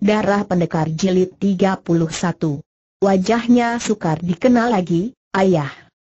Darah Pendekar Jilid 31 Wajahnya sukar dikenal lagi, ayah.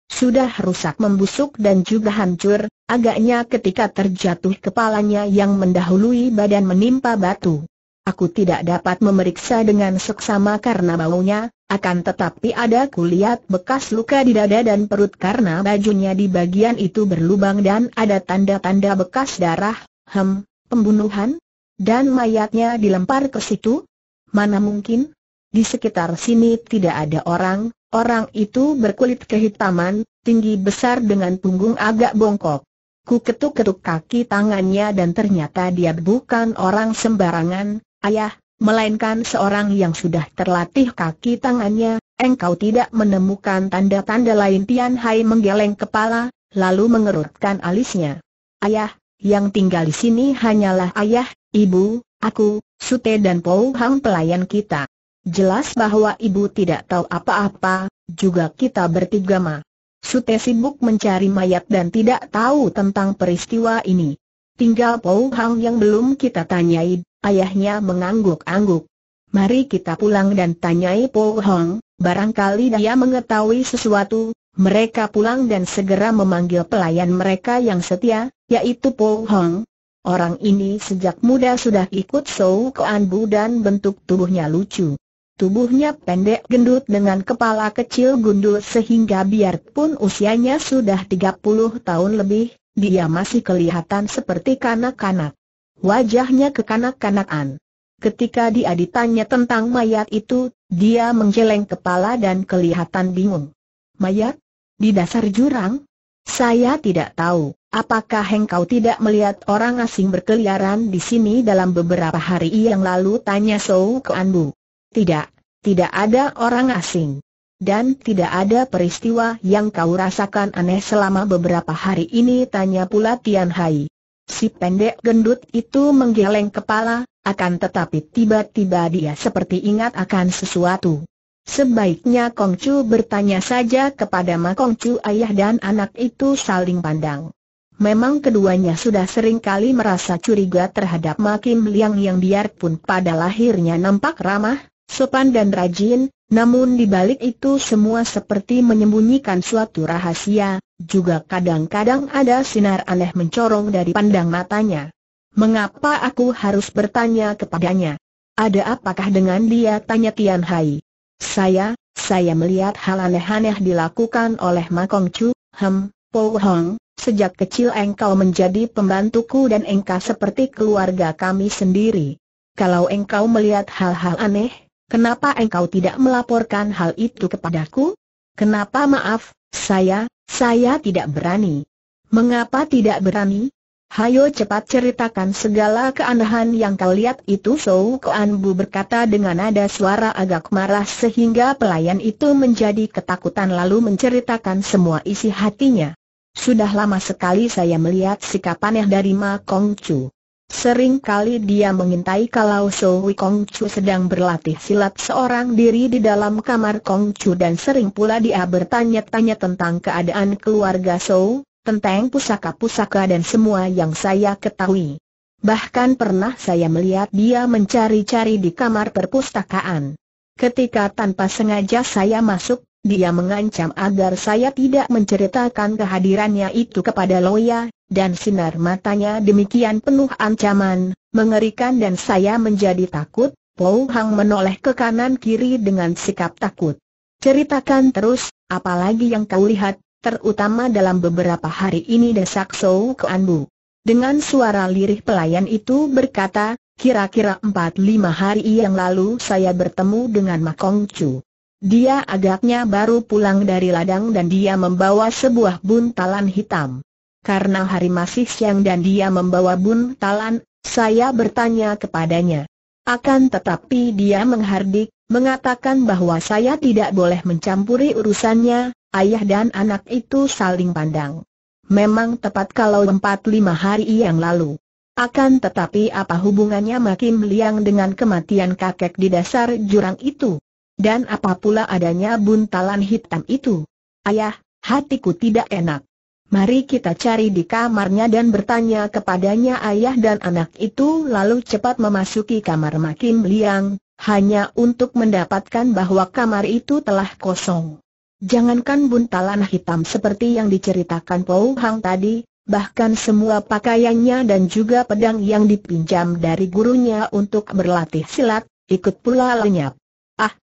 Sudah rusak membusuk dan juga hancur, agaknya ketika terjatuh kepalanya yang mendahului badan menimpa batu. Aku tidak dapat memeriksa dengan seksama karena baunya, akan tetapi ada kulihat bekas luka di dada dan perut karena bajunya di bagian itu berlubang dan ada tanda-tanda bekas darah, hem, pembunuhan, dan mayatnya dilempar ke situ? Mana mungkin? Di sekitar sini tidak ada orang, orang itu berkulit kehitaman, tinggi besar dengan punggung agak bongkok. Ku ketuk-ketuk kaki tangannya dan ternyata dia bukan orang sembarangan, ayah, melainkan seorang yang sudah terlatih kaki tangannya, engkau tidak menemukan tanda-tanda lain Tian Hai menggeleng kepala, lalu mengerutkan alisnya. Ayah, yang tinggal di sini hanyalah ayah, Ibu, aku, Sute dan Pou Hang pelayan kita. Jelas bahwa ibu tidak tahu apa-apa, juga kita bertiga ma. Sute sibuk mencari mayat dan tidak tahu tentang peristiwa ini. Tinggal Pou Hang yang belum kita tanyai, ayahnya mengangguk-angguk. Mari kita pulang dan tanyai Pou Hang, barangkali dia mengetahui sesuatu. Mereka pulang dan segera memanggil pelayan mereka yang setia, yaitu Pou Hang, Orang ini sejak muda sudah ikut show keanbu dan bentuk tubuhnya lucu. Tubuhnya pendek gendut dengan kepala kecil gundul sehingga biarpun usianya sudah 30 tahun lebih, dia masih kelihatan seperti kanak-kanak. Wajahnya kekanak-kanakan. Ketika dia ditanya tentang mayat itu, dia menggeleng kepala dan kelihatan bingung. Mayat? Di dasar jurang? Saya tidak tahu. Apakah engkau tidak melihat orang asing berkeliaran di sini dalam beberapa hari yang lalu? Tanya Sou Anbu. Tidak, tidak ada orang asing. Dan tidak ada peristiwa yang kau rasakan aneh selama beberapa hari ini? Tanya pula Tian Hai. Si pendek gendut itu menggeleng kepala, akan tetapi tiba-tiba dia seperti ingat akan sesuatu. Sebaiknya Kongcu bertanya saja kepada Ma Kongcu ayah dan anak itu saling pandang. Memang keduanya sudah sering kali merasa curiga terhadap Makim Liang yang biarpun pada lahirnya nampak ramah, sopan dan rajin, namun dibalik itu semua seperti menyembunyikan suatu rahasia, juga kadang-kadang ada sinar aneh mencorong dari pandang matanya. Mengapa aku harus bertanya kepadanya? Ada apakah dengan dia? Tanya Tian Hai. Saya, saya melihat hal aneh-aneh dilakukan oleh Makong Chu, Hem, Po Hong, Sejak kecil engkau menjadi pembantuku dan engkau seperti keluarga kami sendiri. Kalau engkau melihat hal-hal aneh, kenapa engkau tidak melaporkan hal itu kepadaku? Kenapa maaf, saya, saya tidak berani. Mengapa tidak berani? Hayo cepat ceritakan segala keanehan yang kau lihat itu Sou Kuan Bu berkata dengan nada suara agak marah sehingga pelayan itu menjadi ketakutan lalu menceritakan semua isi hatinya. Sudah lama sekali saya melihat sikap aneh dari Ma Kong Chu. Sering kali dia mengintai kalau Sowi Kong Chu sedang berlatih silat seorang diri di dalam kamar Kong Chu dan sering pula dia bertanya-tanya tentang keadaan keluarga Sow, tentang pusaka-pusaka dan semua yang saya ketahui. Bahkan pernah saya melihat dia mencari-cari di kamar perpustakaan. Ketika tanpa sengaja saya masuk, dia mengancam agar saya tidak menceritakan kehadirannya itu kepada Loya, dan sinar matanya demikian penuh ancaman, mengerikan dan saya menjadi takut, Pou Hang menoleh ke kanan-kiri dengan sikap takut. Ceritakan terus, apalagi yang kau lihat, terutama dalam beberapa hari ini desak Sou Keanbu. Dengan suara lirih pelayan itu berkata, kira-kira empat lima hari yang lalu saya bertemu dengan Makong Chu. Dia agaknya baru pulang dari ladang dan dia membawa sebuah buntalan hitam. Karena hari masih siang dan dia membawa buntalan, saya bertanya kepadanya. Akan tetapi dia menghardik, mengatakan bahwa saya tidak boleh mencampuri urusannya, ayah dan anak itu saling pandang. Memang tepat kalau empat lima hari yang lalu. Akan tetapi apa hubungannya makin Liang dengan kematian kakek di dasar jurang itu? Dan apa pula adanya buntalan hitam itu? Ayah, hatiku tidak enak. Mari kita cari di kamarnya dan bertanya kepadanya ayah dan anak itu lalu cepat memasuki kamar makin Liang, hanya untuk mendapatkan bahwa kamar itu telah kosong. Jangankan buntalan hitam seperti yang diceritakan Pou Hang tadi, bahkan semua pakaiannya dan juga pedang yang dipinjam dari gurunya untuk berlatih silat, ikut pula lenyap.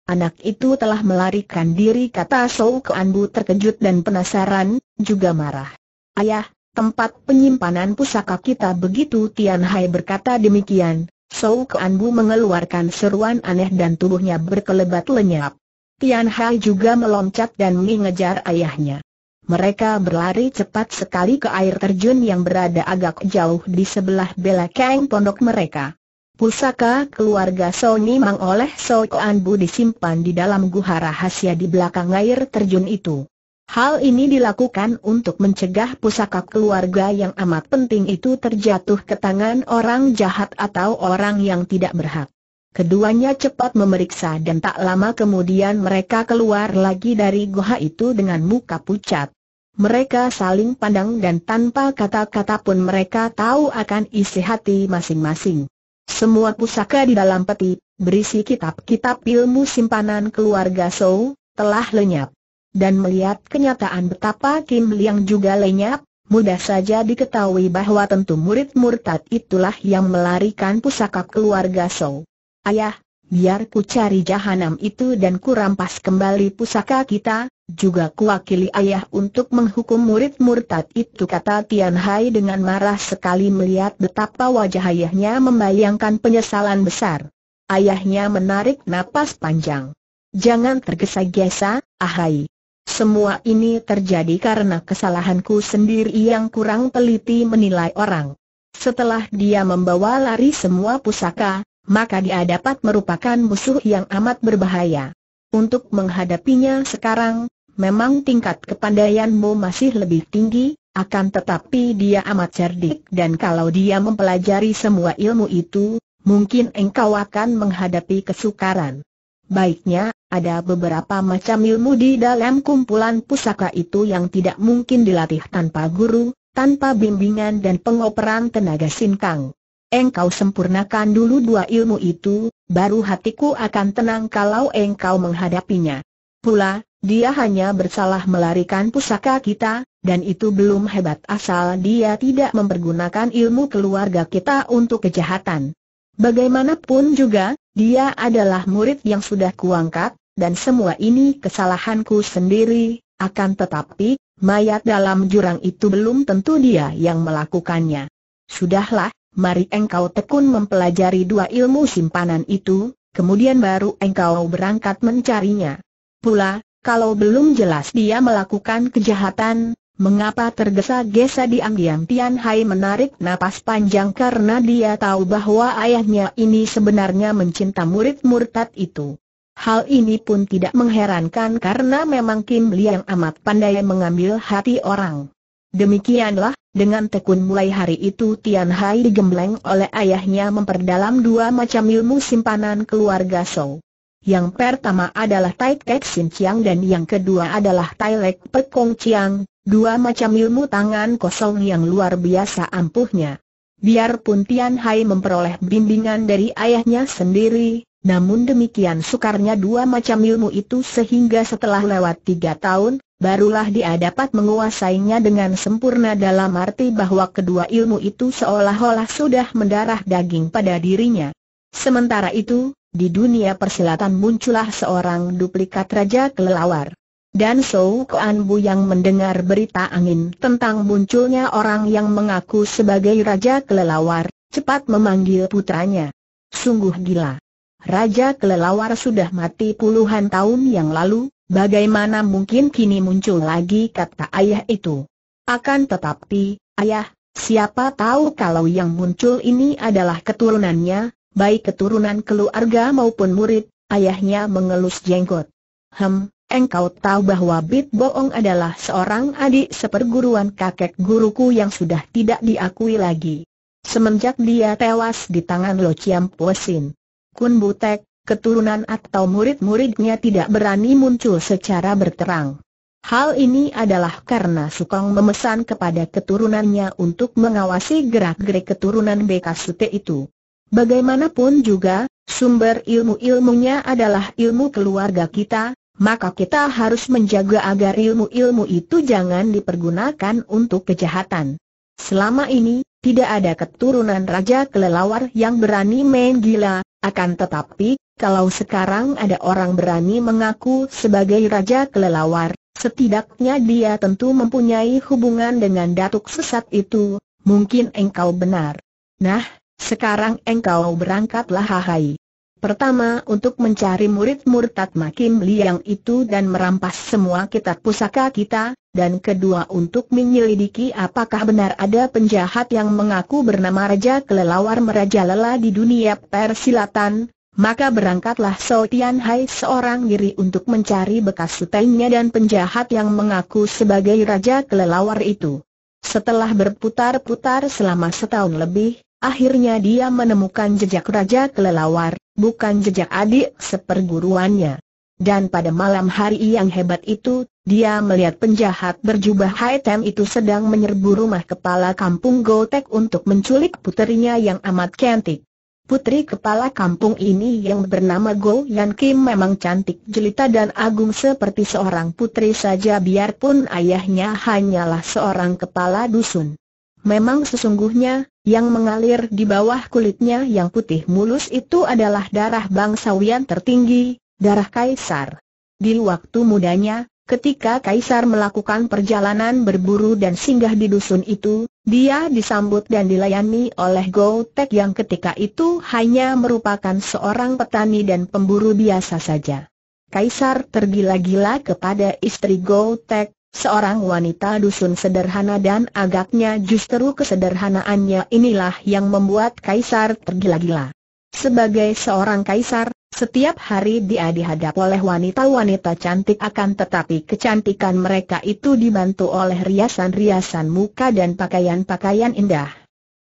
Anak itu telah melarikan diri kata Sou Anbu terkejut dan penasaran, juga marah. Ayah, tempat penyimpanan pusaka kita begitu Tian Hai berkata demikian. Sou Anbu mengeluarkan seruan aneh dan tubuhnya berkelebat lenyap. Tian Hai juga meloncat dan mengejar ayahnya. Mereka berlari cepat sekali ke air terjun yang berada agak jauh di sebelah belakang pondok mereka. Pusaka keluarga Sony Mang oleh Sokoan Bu disimpan di dalam gua rahasia di belakang air terjun itu. Hal ini dilakukan untuk mencegah pusaka keluarga yang amat penting itu terjatuh ke tangan orang jahat atau orang yang tidak berhak. Keduanya cepat memeriksa dan tak lama kemudian mereka keluar lagi dari guha itu dengan muka pucat. Mereka saling pandang dan tanpa kata-kata pun mereka tahu akan isi hati masing-masing. Semua pusaka di dalam peti, berisi kitab-kitab ilmu simpanan keluarga Sou, telah lenyap. Dan melihat kenyataan betapa Kim Liang juga lenyap, Mudah saja diketahui bahwa tentu murid murtad itulah yang melarikan pusaka keluarga Sou. Ayah, biar ku cari jahanam itu dan ku rampas kembali pusaka kita, juga kuwakili ayah untuk menghukum murid murtad itu kata Tian Hai dengan marah sekali melihat betapa wajah ayahnya membayangkan penyesalan besar. Ayahnya menarik napas panjang. Jangan tergesa-gesa, ahai. Semua ini terjadi karena kesalahanku sendiri yang kurang teliti menilai orang. Setelah dia membawa lari semua pusaka, maka dia dapat merupakan musuh yang amat berbahaya. Untuk menghadapinya sekarang, memang tingkat kepandaianmu masih lebih tinggi, akan tetapi dia amat cerdik dan kalau dia mempelajari semua ilmu itu, mungkin engkau akan menghadapi kesukaran. Baiknya, ada beberapa macam ilmu di dalam kumpulan pusaka itu yang tidak mungkin dilatih tanpa guru, tanpa bimbingan dan pengoperan tenaga sinkang engkau sempurnakan dulu dua ilmu itu, baru hatiku akan tenang kalau engkau menghadapinya. Pula, dia hanya bersalah melarikan pusaka kita, dan itu belum hebat asal dia tidak mempergunakan ilmu keluarga kita untuk kejahatan. Bagaimanapun juga, dia adalah murid yang sudah kuangkat, dan semua ini kesalahanku sendiri, akan tetapi, mayat dalam jurang itu belum tentu dia yang melakukannya. Sudahlah, mari engkau tekun mempelajari dua ilmu simpanan itu, kemudian baru engkau berangkat mencarinya. Pula, kalau belum jelas dia melakukan kejahatan, mengapa tergesa-gesa diam-diam Tian Hai menarik napas panjang karena dia tahu bahwa ayahnya ini sebenarnya mencinta murid murtad itu. Hal ini pun tidak mengherankan karena memang Kim Liang amat pandai mengambil hati orang. Demikianlah, dengan tekun mulai hari itu Tian Hai digembleng oleh ayahnya memperdalam dua macam ilmu simpanan keluarga Sou. Yang pertama adalah Tai Kek Sin Chiang dan yang kedua adalah Tai Lek Pekong Chiang, dua macam ilmu tangan kosong yang luar biasa ampuhnya. Biarpun Tian Hai memperoleh bimbingan dari ayahnya sendiri, namun demikian sukarnya dua macam ilmu itu sehingga setelah lewat tiga tahun, barulah dia dapat menguasainya dengan sempurna dalam arti bahwa kedua ilmu itu seolah-olah sudah mendarah daging pada dirinya. Sementara itu, di dunia persilatan muncullah seorang duplikat Raja Kelelawar. Dan Sou Kuan Bu yang mendengar berita angin tentang munculnya orang yang mengaku sebagai Raja Kelelawar, cepat memanggil putranya. Sungguh gila. Raja kelelawar sudah mati puluhan tahun yang lalu, bagaimana mungkin kini muncul lagi kata ayah itu. Akan tetapi, ayah, siapa tahu kalau yang muncul ini adalah keturunannya, baik keturunan keluarga maupun murid, ayahnya mengelus jenggot. Hem, engkau tahu bahwa Bit Boong adalah seorang adik seperguruan kakek guruku yang sudah tidak diakui lagi. Semenjak dia tewas di tangan Lo Chiam Sin. Kun Butek, keturunan atau murid-muridnya tidak berani muncul secara berterang. Hal ini adalah karena Sukong memesan kepada keturunannya untuk mengawasi gerak-gerik keturunan Bekasute itu. Bagaimanapun juga, sumber ilmu-ilmunya adalah ilmu keluarga kita, maka kita harus menjaga agar ilmu-ilmu itu jangan dipergunakan untuk kejahatan. Selama ini, tidak ada keturunan Raja Kelelawar yang berani main gila, akan tetapi, kalau sekarang ada orang berani mengaku sebagai Raja Kelelawar, setidaknya dia tentu mempunyai hubungan dengan datuk sesat itu, mungkin engkau benar. Nah, sekarang engkau berangkatlah hahai. Pertama untuk mencari murid murtad Makim Liang itu dan merampas semua kitab pusaka kita, dan kedua untuk menyelidiki apakah benar ada penjahat yang mengaku bernama Raja Kelelawar merajalela di dunia persilatan, maka berangkatlah So Tian Hai seorang diri untuk mencari bekas sutainya dan penjahat yang mengaku sebagai Raja Kelelawar itu. Setelah berputar-putar selama setahun lebih, Akhirnya dia menemukan jejak Raja Kelelawar, bukan jejak adik seperguruannya. Dan pada malam hari yang hebat itu, dia melihat penjahat berjubah hitam itu sedang menyerbu rumah kepala kampung Gotek untuk menculik puterinya yang amat cantik. Putri kepala kampung ini yang bernama Go Yan Kim memang cantik jelita dan agung seperti seorang putri saja biarpun ayahnya hanyalah seorang kepala dusun. Memang sesungguhnya, yang mengalir di bawah kulitnya yang putih mulus itu adalah darah bangsawian tertinggi, darah kaisar. Di waktu mudanya, ketika kaisar melakukan perjalanan berburu dan singgah di dusun itu, dia disambut dan dilayani oleh Gotek yang ketika itu hanya merupakan seorang petani dan pemburu biasa saja. Kaisar tergila-gila kepada istri Gotek, Seorang wanita dusun sederhana dan agaknya justru kesederhanaannya inilah yang membuat Kaisar tergila-gila. Sebagai seorang Kaisar, setiap hari dia dihadap oleh wanita-wanita cantik akan tetapi kecantikan mereka itu dibantu oleh riasan-riasan muka dan pakaian-pakaian indah.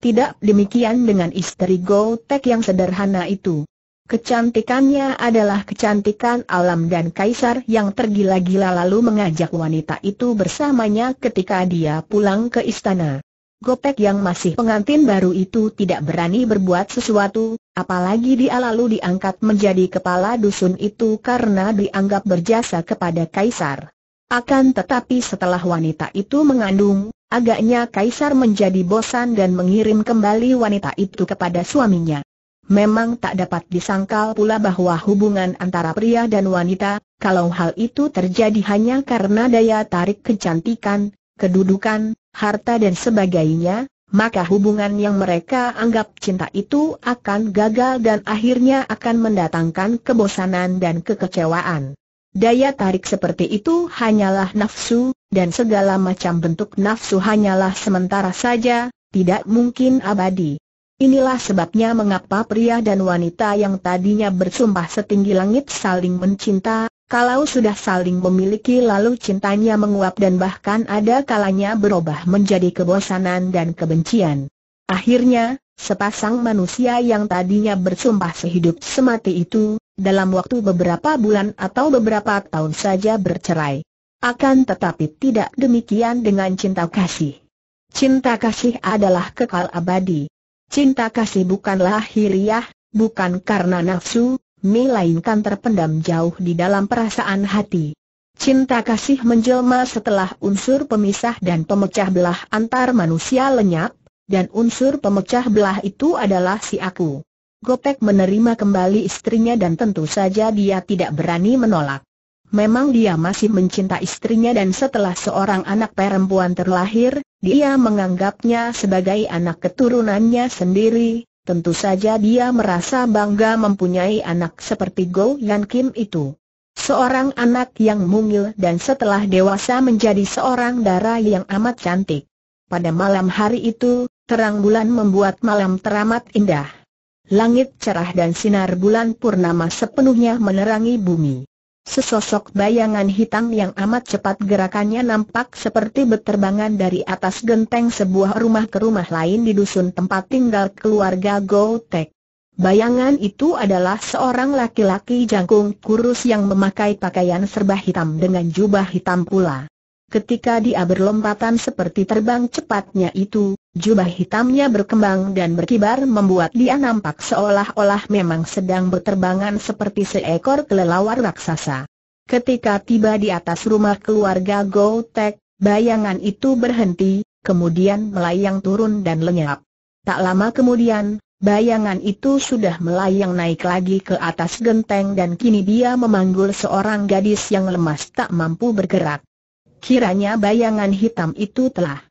Tidak demikian dengan istri Go yang sederhana itu. Kecantikannya adalah kecantikan alam dan kaisar yang tergila-gila lalu mengajak wanita itu bersamanya ketika dia pulang ke istana. Gopek yang masih pengantin baru itu tidak berani berbuat sesuatu, apalagi dia lalu diangkat menjadi kepala dusun itu karena dianggap berjasa kepada kaisar. Akan tetapi setelah wanita itu mengandung, agaknya kaisar menjadi bosan dan mengirim kembali wanita itu kepada suaminya. Memang tak dapat disangkal pula bahwa hubungan antara pria dan wanita, kalau hal itu terjadi hanya karena daya tarik kecantikan, kedudukan, harta dan sebagainya, maka hubungan yang mereka anggap cinta itu akan gagal dan akhirnya akan mendatangkan kebosanan dan kekecewaan. Daya tarik seperti itu hanyalah nafsu, dan segala macam bentuk nafsu hanyalah sementara saja, tidak mungkin abadi. Inilah sebabnya mengapa pria dan wanita yang tadinya bersumpah setinggi langit saling mencinta, kalau sudah saling memiliki lalu cintanya menguap dan bahkan ada kalanya berubah menjadi kebosanan dan kebencian. Akhirnya, sepasang manusia yang tadinya bersumpah sehidup semati itu, dalam waktu beberapa bulan atau beberapa tahun saja bercerai. Akan tetapi tidak demikian dengan cinta kasih. Cinta kasih adalah kekal abadi. Cinta kasih bukanlah hiriah, bukan karena nafsu, melainkan terpendam jauh di dalam perasaan hati. Cinta kasih menjelma setelah unsur pemisah dan pemecah belah antar manusia lenyap, dan unsur pemecah belah itu adalah si aku. Gopek menerima kembali istrinya dan tentu saja dia tidak berani menolak. Memang dia masih mencinta istrinya dan setelah seorang anak perempuan terlahir, dia menganggapnya sebagai anak keturunannya sendiri, tentu saja dia merasa bangga mempunyai anak seperti Go Yan Kim itu. Seorang anak yang mungil dan setelah dewasa menjadi seorang dara yang amat cantik. Pada malam hari itu, terang bulan membuat malam teramat indah. Langit cerah dan sinar bulan purnama sepenuhnya menerangi bumi. Sesosok bayangan hitam yang amat cepat gerakannya nampak seperti berterbangan dari atas genteng sebuah rumah ke rumah lain di dusun tempat tinggal keluarga Gotek. Bayangan itu adalah seorang laki-laki jangkung kurus yang memakai pakaian serba hitam dengan jubah hitam pula. Ketika dia berlompatan seperti terbang cepatnya itu, Jubah hitamnya berkembang dan berkibar membuat dia nampak seolah-olah memang sedang berterbangan seperti seekor kelelawar raksasa. Ketika tiba di atas rumah keluarga Gotek, bayangan itu berhenti, kemudian melayang turun dan lenyap. Tak lama kemudian, bayangan itu sudah melayang naik lagi ke atas genteng dan kini dia memanggul seorang gadis yang lemas tak mampu bergerak. Kiranya bayangan hitam itu telah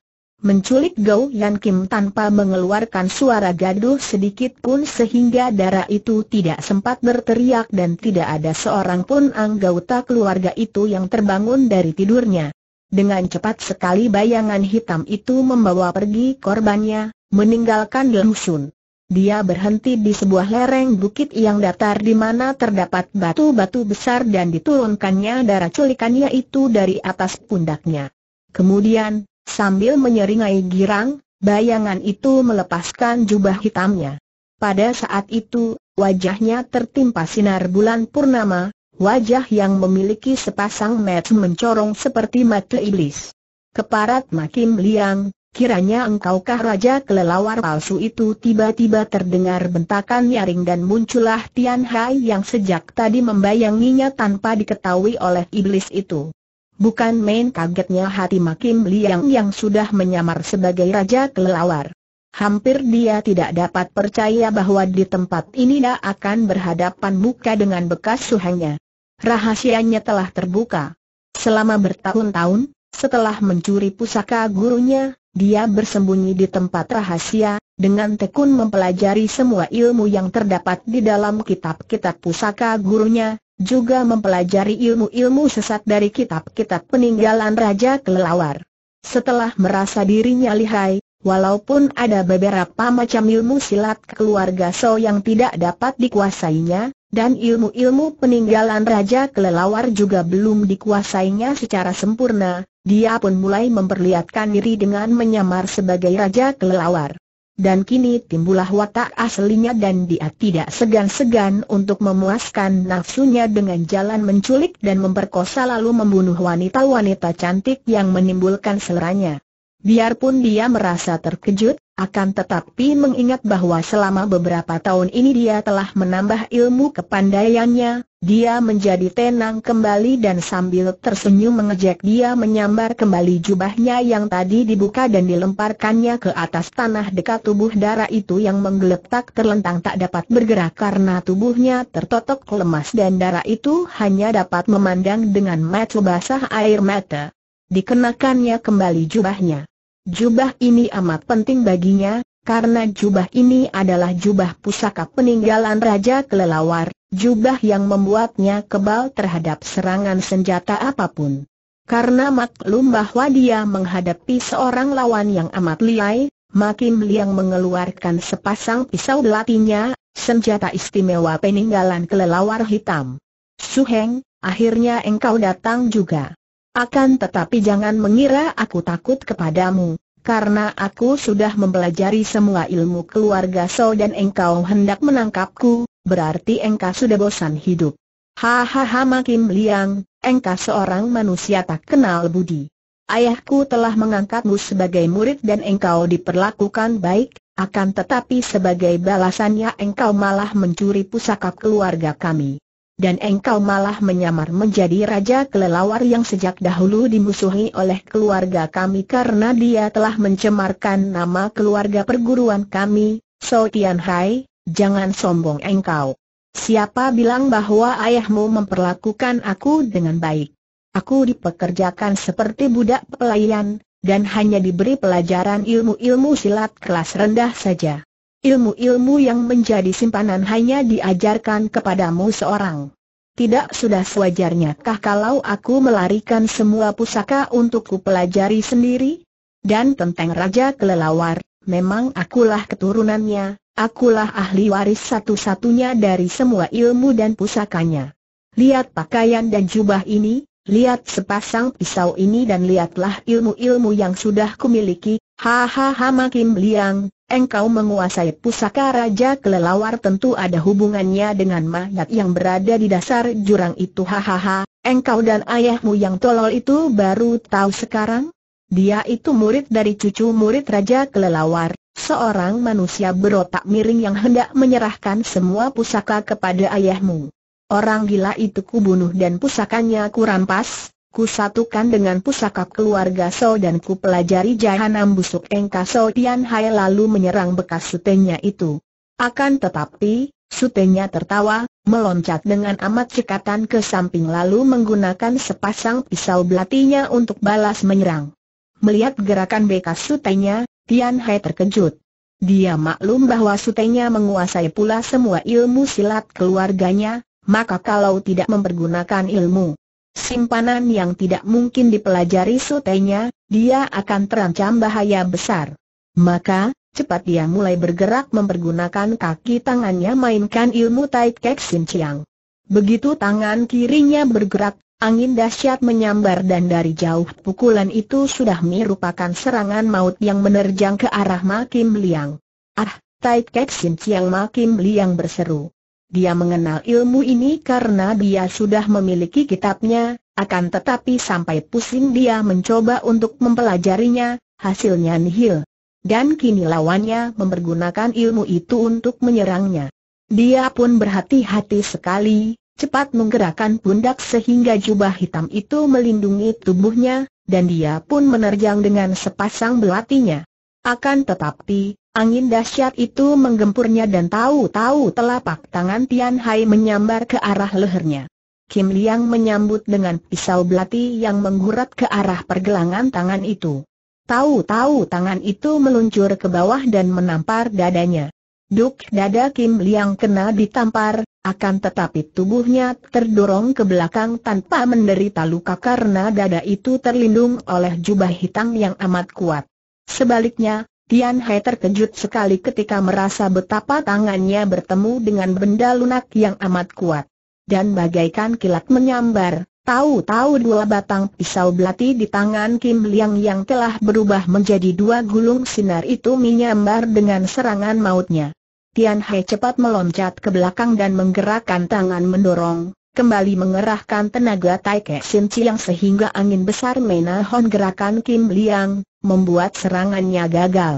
menculik Gao Yan Kim tanpa mengeluarkan suara gaduh sedikit pun sehingga darah itu tidak sempat berteriak dan tidak ada seorang pun anggota keluarga itu yang terbangun dari tidurnya. Dengan cepat sekali bayangan hitam itu membawa pergi korbannya, meninggalkan Lelusun. Dia berhenti di sebuah lereng bukit yang datar di mana terdapat batu-batu besar dan diturunkannya darah culikannya itu dari atas pundaknya. Kemudian, Sambil menyeringai girang, bayangan itu melepaskan jubah hitamnya. Pada saat itu, wajahnya tertimpa sinar bulan purnama, wajah yang memiliki sepasang mata mencorong seperti mata iblis. Keparat makin liang, kiranya engkaukah Raja Kelelawar palsu itu tiba-tiba terdengar bentakan nyaring dan muncullah Tian Hai yang sejak tadi membayanginya tanpa diketahui oleh iblis itu. Bukan main kagetnya hati Makim Liang yang sudah menyamar sebagai Raja Kelelawar. Hampir dia tidak dapat percaya bahwa di tempat ini dia akan berhadapan muka dengan bekas suhanya. Rahasianya telah terbuka. Selama bertahun-tahun, setelah mencuri pusaka gurunya, dia bersembunyi di tempat rahasia, dengan tekun mempelajari semua ilmu yang terdapat di dalam kitab-kitab pusaka gurunya, juga mempelajari ilmu-ilmu sesat dari kitab-kitab peninggalan Raja Kelelawar. Setelah merasa dirinya lihai, walaupun ada beberapa macam ilmu silat keluarga So yang tidak dapat dikuasainya, dan ilmu-ilmu peninggalan Raja Kelelawar juga belum dikuasainya secara sempurna, dia pun mulai memperlihatkan diri dengan menyamar sebagai Raja Kelelawar dan kini timbullah watak aslinya dan dia tidak segan-segan untuk memuaskan nafsunya dengan jalan menculik dan memperkosa lalu membunuh wanita-wanita cantik yang menimbulkan seleranya. Biarpun dia merasa terkejut, akan tetapi mengingat bahwa selama beberapa tahun ini dia telah menambah ilmu kepandaiannya, dia menjadi tenang kembali dan sambil tersenyum mengejek dia menyambar kembali jubahnya yang tadi dibuka dan dilemparkannya ke atas tanah dekat tubuh darah itu yang menggeletak terlentang tak dapat bergerak karena tubuhnya tertotok lemas dan darah itu hanya dapat memandang dengan mata basah air mata. Dikenakannya kembali jubahnya. Jubah ini amat penting baginya, karena jubah ini adalah jubah pusaka peninggalan Raja Kelelawar, jubah yang membuatnya kebal terhadap serangan senjata apapun. Karena maklum bahwa dia menghadapi seorang lawan yang amat liai, makin Liang mengeluarkan sepasang pisau belatinya, senjata istimewa peninggalan kelelawar hitam. Suheng, akhirnya engkau datang juga. Akan tetapi jangan mengira aku takut kepadamu, karena aku sudah mempelajari semua ilmu keluarga So dan engkau hendak menangkapku, berarti engkau sudah bosan hidup. Hahaha makin Liang, engkau seorang manusia tak kenal budi. Ayahku telah mengangkatmu sebagai murid dan engkau diperlakukan baik, akan tetapi sebagai balasannya engkau malah mencuri pusaka keluarga kami dan engkau malah menyamar menjadi raja kelelawar yang sejak dahulu dimusuhi oleh keluarga kami karena dia telah mencemarkan nama keluarga perguruan kami, So Tian Hai, jangan sombong engkau. Siapa bilang bahwa ayahmu memperlakukan aku dengan baik? Aku dipekerjakan seperti budak pelayan, dan hanya diberi pelajaran ilmu-ilmu silat kelas rendah saja. Ilmu-ilmu yang menjadi simpanan hanya diajarkan kepadamu seorang. Tidak sudah sewajarnya kah kalau aku melarikan semua pusaka untuk ku pelajari sendiri? Dan tentang Raja Kelelawar, memang akulah keturunannya, akulah ahli waris satu-satunya dari semua ilmu dan pusakanya. Lihat pakaian dan jubah ini, lihat sepasang pisau ini dan lihatlah ilmu-ilmu yang sudah kumiliki, Hahaha Makim Liang, engkau menguasai pusaka Raja Kelelawar tentu ada hubungannya dengan mayat yang berada di dasar jurang itu hahaha, engkau dan ayahmu yang tolol itu baru tahu sekarang? Dia itu murid dari cucu murid Raja Kelelawar, seorang manusia berotak miring yang hendak menyerahkan semua pusaka kepada ayahmu. Orang gila itu kubunuh dan pusakanya kurampas, Ku satukan dengan pusaka keluarga So dan ku pelajari jahanam busuk Engka So Tian Hai lalu menyerang bekas sutenya itu. Akan tetapi, sutenya tertawa, meloncat dengan amat cekatan ke samping lalu menggunakan sepasang pisau belatinya untuk balas menyerang. Melihat gerakan bekas sutenya, Tian Hai terkejut. Dia maklum bahwa sutenya menguasai pula semua ilmu silat keluarganya, maka kalau tidak mempergunakan ilmu simpanan yang tidak mungkin dipelajari sotenya, dia akan terancam bahaya besar. Maka, cepat dia mulai bergerak mempergunakan kaki tangannya mainkan ilmu Tai Kek Sin Chiang. Begitu tangan kirinya bergerak, angin dahsyat menyambar dan dari jauh pukulan itu sudah merupakan serangan maut yang menerjang ke arah Makim Liang. Ah, Tai Kek Sin Chiang Makim Liang berseru. Dia mengenal ilmu ini karena dia sudah memiliki kitabnya, akan tetapi sampai pusing dia mencoba untuk mempelajarinya, hasilnya nihil. Dan kini lawannya mempergunakan ilmu itu untuk menyerangnya. Dia pun berhati-hati sekali, cepat menggerakkan pundak sehingga jubah hitam itu melindungi tubuhnya, dan dia pun menerjang dengan sepasang belatinya. Akan tetapi, Angin dahsyat itu menggempurnya dan tahu-tahu telapak tangan Tian Hai menyambar ke arah lehernya. Kim Liang menyambut dengan pisau belati yang menggurat ke arah pergelangan tangan itu. Tahu-tahu tangan itu meluncur ke bawah dan menampar dadanya. Duk dada Kim Liang kena ditampar, akan tetapi tubuhnya terdorong ke belakang tanpa menderita luka karena dada itu terlindung oleh jubah hitam yang amat kuat. Sebaliknya, Tian Hai terkejut sekali ketika merasa betapa tangannya bertemu dengan benda lunak yang amat kuat. Dan bagaikan kilat menyambar, tahu-tahu dua batang pisau belati di tangan Kim Liang yang telah berubah menjadi dua gulung sinar itu menyambar dengan serangan mautnya. Tian Hai cepat meloncat ke belakang dan menggerakkan tangan mendorong, kembali mengerahkan tenaga Tai Kek Sin Chiang sehingga angin besar menahan gerakan Kim Liang, membuat serangannya gagal.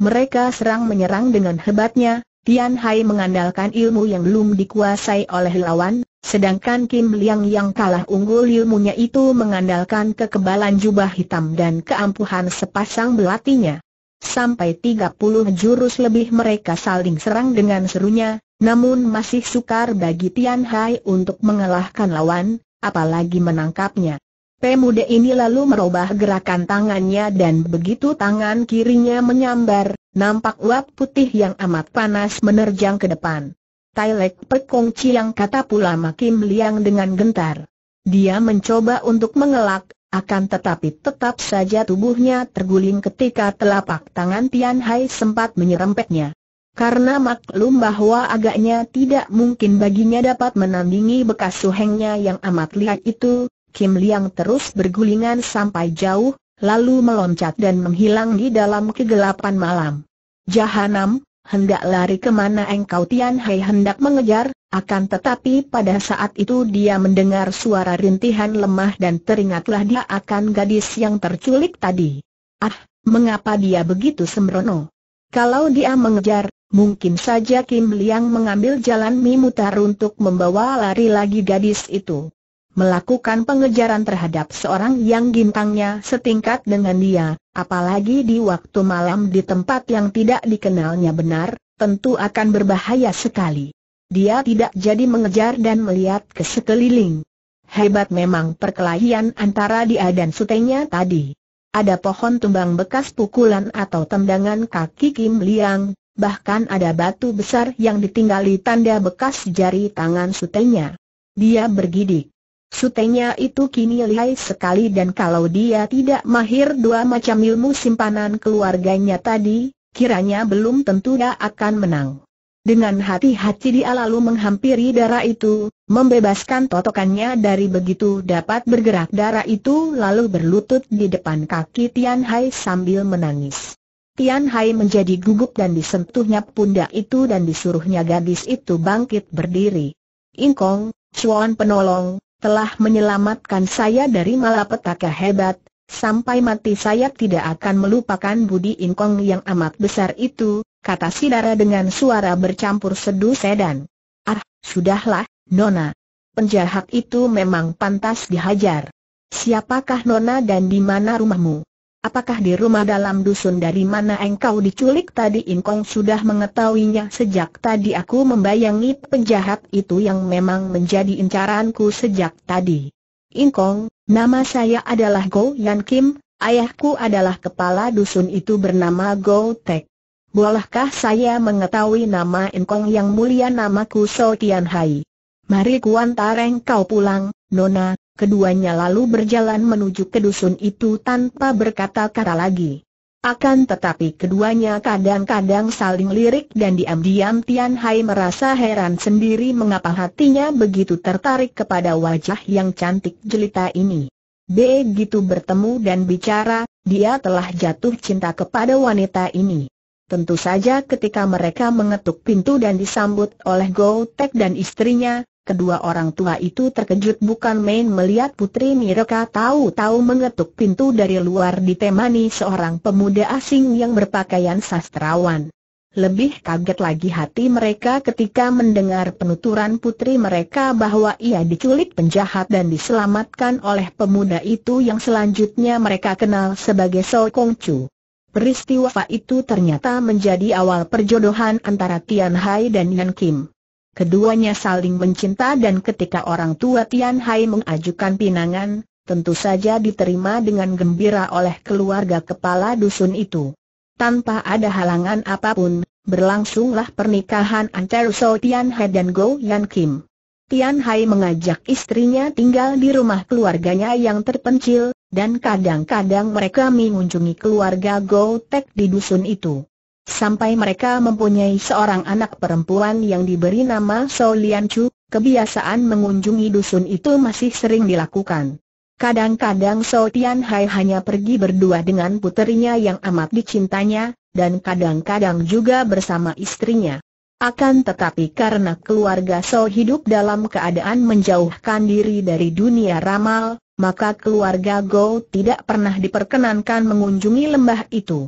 Mereka serang menyerang dengan hebatnya, Tian Hai mengandalkan ilmu yang belum dikuasai oleh lawan, sedangkan Kim Liang yang kalah unggul ilmunya itu mengandalkan kekebalan jubah hitam dan keampuhan sepasang belatinya. Sampai 30 jurus lebih mereka saling serang dengan serunya, namun masih sukar bagi Tian Hai untuk mengalahkan lawan, apalagi menangkapnya. Pemuda ini lalu merubah gerakan tangannya dan begitu tangan kirinya menyambar, nampak uap putih yang amat panas menerjang ke depan. Tailek Pekong Chiang kata pula makin Liang dengan gentar. Dia mencoba untuk mengelak, akan tetapi tetap saja tubuhnya terguling ketika telapak tangan Tian Hai sempat menyerempetnya. Karena maklum bahwa agaknya tidak mungkin baginya dapat menandingi bekas suhengnya yang amat lihat itu, Kim Liang terus bergulingan sampai jauh, lalu meloncat dan menghilang di dalam kegelapan malam. Jahanam, hendak lari kemana engkau Tian Hai hendak mengejar, akan tetapi pada saat itu dia mendengar suara rintihan lemah dan teringatlah dia akan gadis yang terculik tadi. Ah, mengapa dia begitu sembrono? Kalau dia mengejar, mungkin saja Kim Liang mengambil jalan mimutar untuk membawa lari lagi gadis itu melakukan pengejaran terhadap seorang yang gintangnya setingkat dengan dia, apalagi di waktu malam di tempat yang tidak dikenalnya benar, tentu akan berbahaya sekali. Dia tidak jadi mengejar dan melihat ke sekeliling. Hebat memang perkelahian antara dia dan sutenya tadi. Ada pohon tumbang bekas pukulan atau tendangan kaki Kim Liang, bahkan ada batu besar yang ditinggali tanda bekas jari tangan sutenya. Dia bergidik. Sutenya itu kini lihai sekali dan kalau dia tidak mahir dua macam ilmu simpanan keluarganya tadi, kiranya belum tentu dia akan menang. Dengan hati-hati dia lalu menghampiri darah itu, membebaskan totokannya dari begitu dapat bergerak darah itu lalu berlutut di depan kaki Tian Hai sambil menangis. Tian Hai menjadi gugup dan disentuhnya pundak itu dan disuruhnya gadis itu bangkit berdiri. Ingkong, Chuan penolong, telah menyelamatkan saya dari malapetaka hebat, sampai mati saya tidak akan melupakan budi ingkong yang amat besar itu, kata Sidara dengan suara bercampur sedu sedan. Ah, sudahlah, Nona. Penjahat itu memang pantas dihajar. Siapakah Nona dan di mana rumahmu? Apakah di rumah dalam dusun dari mana engkau diculik tadi Inkong sudah mengetahuinya sejak tadi aku membayangi penjahat itu yang memang menjadi incaranku sejak tadi. Inkong, nama saya adalah Go Yan Kim, ayahku adalah kepala dusun itu bernama Go Tek. Bolehkah saya mengetahui nama Inkong yang mulia namaku So Tian Hai? Mari kuantar engkau pulang, Nona, keduanya lalu berjalan menuju ke dusun itu tanpa berkata-kata lagi. Akan tetapi keduanya kadang-kadang saling lirik dan diam-diam Tian Hai merasa heran sendiri mengapa hatinya begitu tertarik kepada wajah yang cantik jelita ini. Begitu bertemu dan bicara, dia telah jatuh cinta kepada wanita ini. Tentu saja ketika mereka mengetuk pintu dan disambut oleh Go Tek dan istrinya, Kedua orang tua itu terkejut bukan main melihat putri mereka tahu-tahu mengetuk pintu dari luar ditemani seorang pemuda asing yang berpakaian sastrawan. Lebih kaget lagi hati mereka ketika mendengar penuturan putri mereka bahwa ia diculik penjahat dan diselamatkan oleh pemuda itu yang selanjutnya mereka kenal sebagai So Kong Chu. Peristiwa itu ternyata menjadi awal perjodohan antara Tian Hai dan Yan Kim. Keduanya saling mencinta dan ketika orang tua Tian Hai mengajukan pinangan, tentu saja diterima dengan gembira oleh keluarga kepala dusun itu. Tanpa ada halangan apapun, berlangsunglah pernikahan antara So Tian Hai dan Go Yan Kim. Tian Hai mengajak istrinya tinggal di rumah keluarganya yang terpencil, dan kadang-kadang mereka mengunjungi keluarga Go Tek di dusun itu sampai mereka mempunyai seorang anak perempuan yang diberi nama Shou Chu, kebiasaan mengunjungi dusun itu masih sering dilakukan. Kadang-kadang Shou Tian Hai hanya pergi berdua dengan puterinya yang amat dicintanya, dan kadang-kadang juga bersama istrinya. Akan tetapi karena keluarga So hidup dalam keadaan menjauhkan diri dari dunia ramal, maka keluarga Go tidak pernah diperkenankan mengunjungi lembah itu.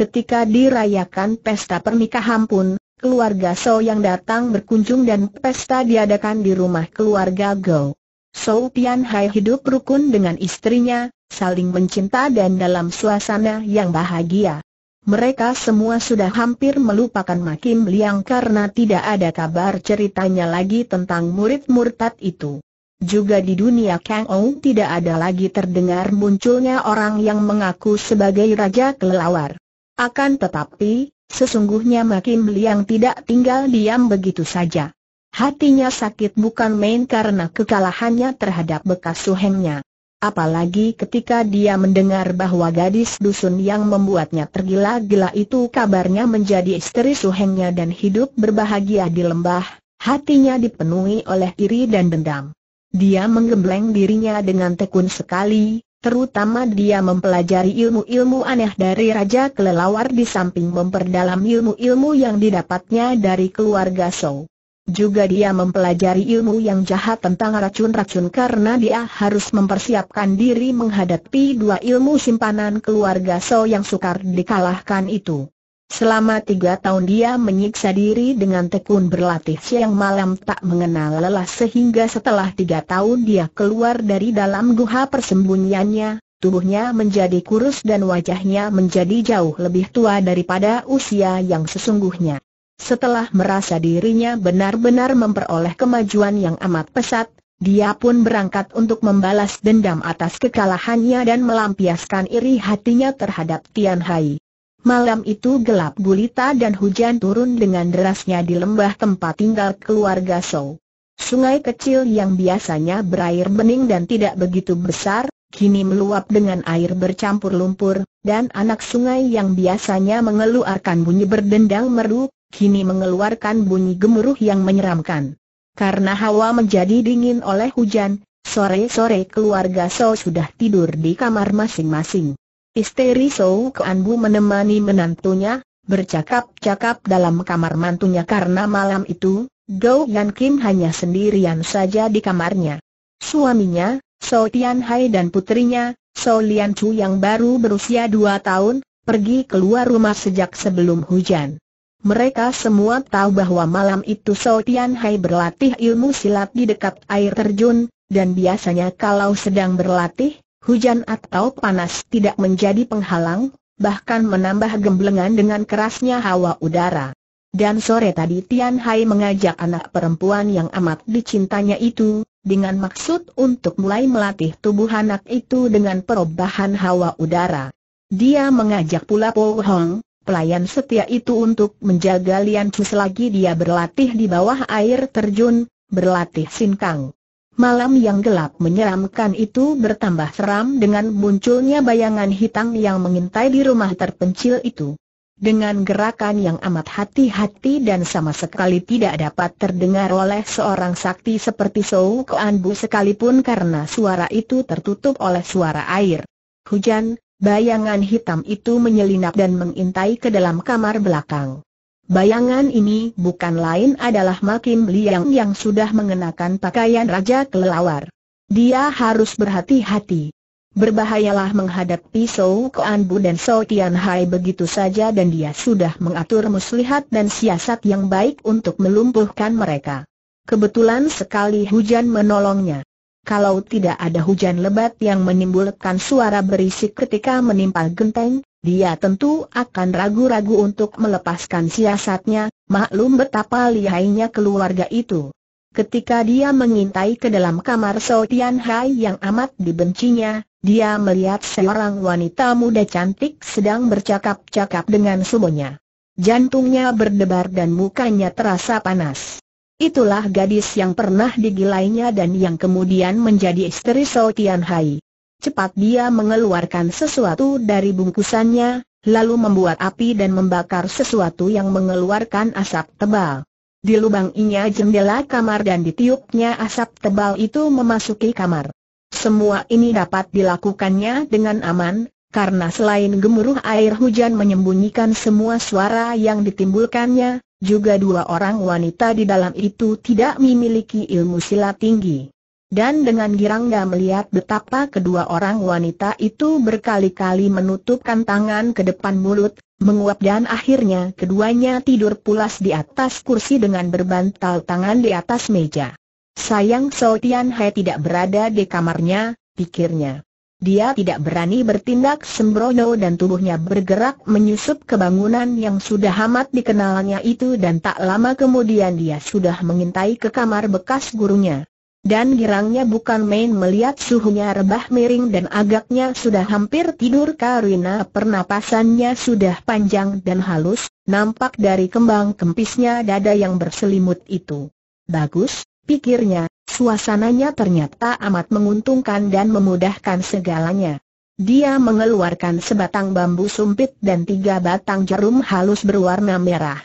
Ketika dirayakan pesta pernikahan pun, keluarga So yang datang berkunjung dan pesta diadakan di rumah keluarga Go. So Tian Hai hidup rukun dengan istrinya, saling mencinta dan dalam suasana yang bahagia. Mereka semua sudah hampir melupakan Makim Liang karena tidak ada kabar ceritanya lagi tentang murid murtad itu. Juga di dunia Kang Ou tidak ada lagi terdengar munculnya orang yang mengaku sebagai Raja Kelelawar. Akan tetapi, sesungguhnya makin Liang tidak tinggal diam begitu saja. Hatinya sakit bukan main karena kekalahannya terhadap bekas suhengnya. Apalagi ketika dia mendengar bahwa gadis dusun yang membuatnya tergila-gila itu kabarnya menjadi istri suhengnya dan hidup berbahagia di lembah, hatinya dipenuhi oleh iri dan dendam. Dia menggembleng dirinya dengan tekun sekali, Terutama dia mempelajari ilmu-ilmu aneh dari Raja Kelelawar di samping memperdalam ilmu-ilmu yang didapatnya dari keluarga So. Juga dia mempelajari ilmu yang jahat tentang racun-racun karena dia harus mempersiapkan diri menghadapi dua ilmu simpanan keluarga So yang sukar dikalahkan itu. Selama tiga tahun dia menyiksa diri dengan tekun berlatih siang malam tak mengenal lelah sehingga setelah tiga tahun dia keluar dari dalam guha persembunyiannya, tubuhnya menjadi kurus dan wajahnya menjadi jauh lebih tua daripada usia yang sesungguhnya. Setelah merasa dirinya benar-benar memperoleh kemajuan yang amat pesat, dia pun berangkat untuk membalas dendam atas kekalahannya dan melampiaskan iri hatinya terhadap Tian Hai. Malam itu gelap gulita dan hujan turun dengan derasnya di lembah tempat tinggal keluarga So. Sungai kecil yang biasanya berair bening dan tidak begitu besar, kini meluap dengan air bercampur lumpur, dan anak sungai yang biasanya mengeluarkan bunyi berdendang merdu, kini mengeluarkan bunyi gemuruh yang menyeramkan. Karena hawa menjadi dingin oleh hujan, sore-sore keluarga So sudah tidur di kamar masing-masing. Isteri Sou Keanbu menemani menantunya, bercakap-cakap dalam kamar mantunya karena malam itu, Gao Yan Kim hanya sendirian saja di kamarnya. Suaminya, Sou Tian Hai dan putrinya, Sou Lian Chu yang baru berusia dua tahun, pergi keluar rumah sejak sebelum hujan. Mereka semua tahu bahwa malam itu Sou Tian Hai berlatih ilmu silat di dekat air terjun, dan biasanya kalau sedang berlatih, Hujan atau panas tidak menjadi penghalang, bahkan menambah gemblengan dengan kerasnya hawa udara. Dan sore tadi Tian Hai mengajak anak perempuan yang amat dicintanya itu, dengan maksud untuk mulai melatih tubuh anak itu dengan perubahan hawa udara. Dia mengajak pula Po Hong, pelayan setia itu untuk menjaga Lian Chu selagi dia berlatih di bawah air terjun, berlatih sinkang. Malam yang gelap menyeramkan itu bertambah seram dengan munculnya bayangan hitam yang mengintai di rumah terpencil itu. Dengan gerakan yang amat hati-hati dan sama sekali tidak dapat terdengar oleh seorang sakti seperti Sou Kuan Bu sekalipun karena suara itu tertutup oleh suara air. Hujan, bayangan hitam itu menyelinap dan mengintai ke dalam kamar belakang. Bayangan ini bukan lain adalah Makim Liang yang sudah mengenakan pakaian Raja Kelelawar. Dia harus berhati-hati. Berbahayalah menghadapi Sou Kuan Bu dan Sou Tian Hai begitu saja dan dia sudah mengatur muslihat dan siasat yang baik untuk melumpuhkan mereka. Kebetulan sekali hujan menolongnya. Kalau tidak ada hujan lebat yang menimbulkan suara berisik ketika menimpa genteng, dia tentu akan ragu-ragu untuk melepaskan siasatnya, maklum betapa lihainya keluarga itu. Ketika dia mengintai ke dalam kamar So Tian Hai yang amat dibencinya, dia melihat seorang wanita muda cantik sedang bercakap-cakap dengan sumonya. Jantungnya berdebar dan mukanya terasa panas. Itulah gadis yang pernah digilainya dan yang kemudian menjadi istri So Tian Hai. Cepat dia mengeluarkan sesuatu dari bungkusannya, lalu membuat api dan membakar sesuatu yang mengeluarkan asap tebal. Di lubang inya jendela kamar dan ditiupnya asap tebal itu memasuki kamar. Semua ini dapat dilakukannya dengan aman, karena selain gemuruh air hujan menyembunyikan semua suara yang ditimbulkannya, juga dua orang wanita di dalam itu tidak memiliki ilmu silat tinggi. Dan dengan girangga melihat betapa kedua orang wanita itu berkali-kali menutupkan tangan ke depan mulut, menguap dan akhirnya keduanya tidur pulas di atas kursi dengan berbantal tangan di atas meja. Sayang Soe Tian Hai tidak berada di kamarnya, pikirnya. Dia tidak berani bertindak sembrono dan tubuhnya bergerak menyusup ke bangunan yang sudah amat dikenalnya itu dan tak lama kemudian dia sudah mengintai ke kamar bekas gurunya. Dan girangnya bukan main melihat suhunya rebah miring dan agaknya sudah hampir tidur Karina pernapasannya sudah panjang dan halus, nampak dari kembang kempisnya dada yang berselimut itu. Bagus, pikirnya, suasananya ternyata amat menguntungkan dan memudahkan segalanya. Dia mengeluarkan sebatang bambu sumpit dan tiga batang jarum halus berwarna merah.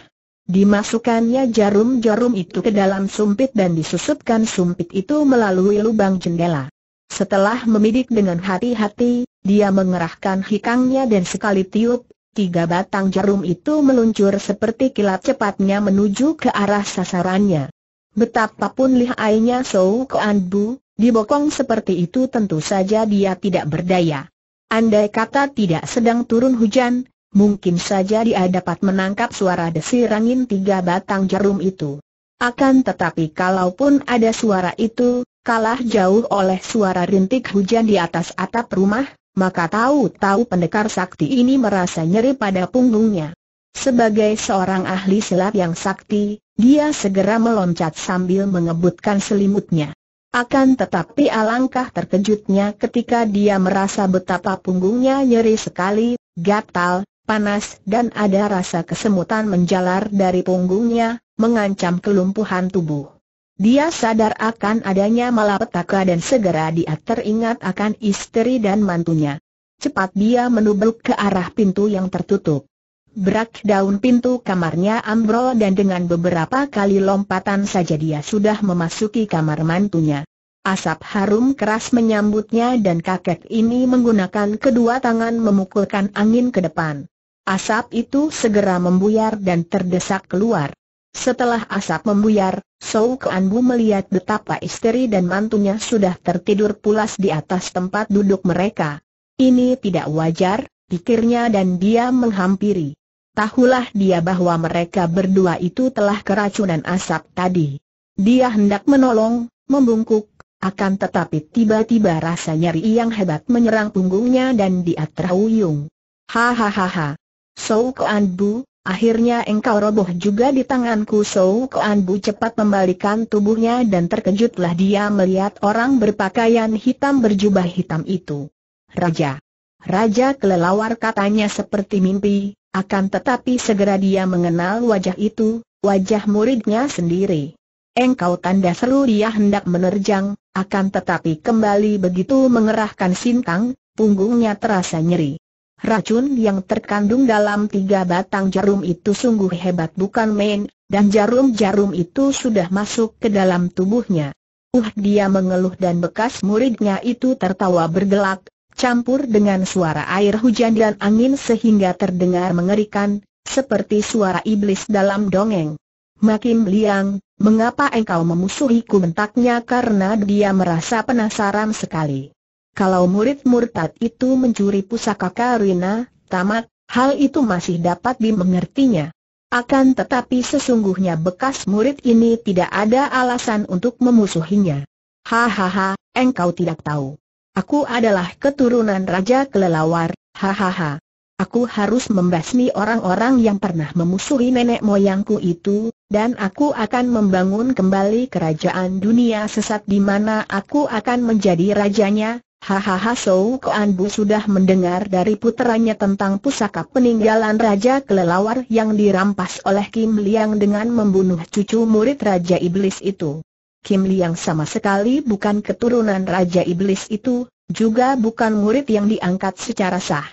Dimasukkannya jarum-jarum itu ke dalam sumpit dan disusupkan sumpit itu melalui lubang jendela. Setelah memidik dengan hati-hati, dia mengerahkan hikangnya dan sekali tiup, tiga batang jarum itu meluncur seperti kilat cepatnya menuju ke arah sasarannya. Betapapun lihainya Sou Kuan Bu, dibokong seperti itu tentu saja dia tidak berdaya. Andai kata tidak sedang turun hujan, mungkin saja dia dapat menangkap suara desir angin tiga batang jarum itu. Akan tetapi kalaupun ada suara itu, kalah jauh oleh suara rintik hujan di atas atap rumah, maka tahu-tahu pendekar sakti ini merasa nyeri pada punggungnya. Sebagai seorang ahli silat yang sakti, dia segera meloncat sambil mengebutkan selimutnya. Akan tetapi alangkah terkejutnya ketika dia merasa betapa punggungnya nyeri sekali, gatal, panas dan ada rasa kesemutan menjalar dari punggungnya, mengancam kelumpuhan tubuh. Dia sadar akan adanya malapetaka dan segera dia teringat akan istri dan mantunya. Cepat dia menubruk ke arah pintu yang tertutup. Berak daun pintu kamarnya ambrol dan dengan beberapa kali lompatan saja dia sudah memasuki kamar mantunya. Asap harum keras menyambutnya dan kakek ini menggunakan kedua tangan memukulkan angin ke depan. Asap itu segera membuyar dan terdesak keluar. Setelah asap membuyar, Sou Kuan Bu melihat betapa istri dan mantunya sudah tertidur pulas di atas tempat duduk mereka. Ini tidak wajar, pikirnya dan dia menghampiri. Tahulah dia bahwa mereka berdua itu telah keracunan asap tadi. Dia hendak menolong, membungkuk, akan tetapi tiba-tiba rasa nyeri yang hebat menyerang punggungnya dan dia terhuyung. Hahaha, Sou Kuan Bu, akhirnya engkau roboh juga di tanganku Sou Kuan Bu cepat membalikan tubuhnya dan terkejutlah dia melihat orang berpakaian hitam berjubah hitam itu. Raja. Raja kelelawar katanya seperti mimpi, akan tetapi segera dia mengenal wajah itu, wajah muridnya sendiri. Engkau tanda seru dia hendak menerjang, akan tetapi kembali begitu mengerahkan sintang, punggungnya terasa nyeri. Racun yang terkandung dalam tiga batang jarum itu sungguh hebat bukan main, dan jarum-jarum itu sudah masuk ke dalam tubuhnya. Uh dia mengeluh dan bekas muridnya itu tertawa bergelak, campur dengan suara air hujan dan angin sehingga terdengar mengerikan, seperti suara iblis dalam dongeng. Makin liang, mengapa engkau memusuhiku bentaknya karena dia merasa penasaran sekali. Kalau murid murtad itu mencuri pusaka Karina, tamat, hal itu masih dapat dimengertinya. Akan tetapi sesungguhnya bekas murid ini tidak ada alasan untuk memusuhinya. Hahaha, engkau tidak tahu. Aku adalah keturunan Raja Kelelawar, hahaha. Aku harus membasmi orang-orang yang pernah memusuhi nenek moyangku itu, dan aku akan membangun kembali kerajaan dunia sesat di mana aku akan menjadi rajanya, Hahaha so, Koan Bu sudah mendengar dari puteranya tentang pusaka peninggalan Raja Kelelawar yang dirampas oleh Kim Liang dengan membunuh cucu murid Raja Iblis itu. Kim Liang sama sekali bukan keturunan Raja Iblis itu, juga bukan murid yang diangkat secara sah.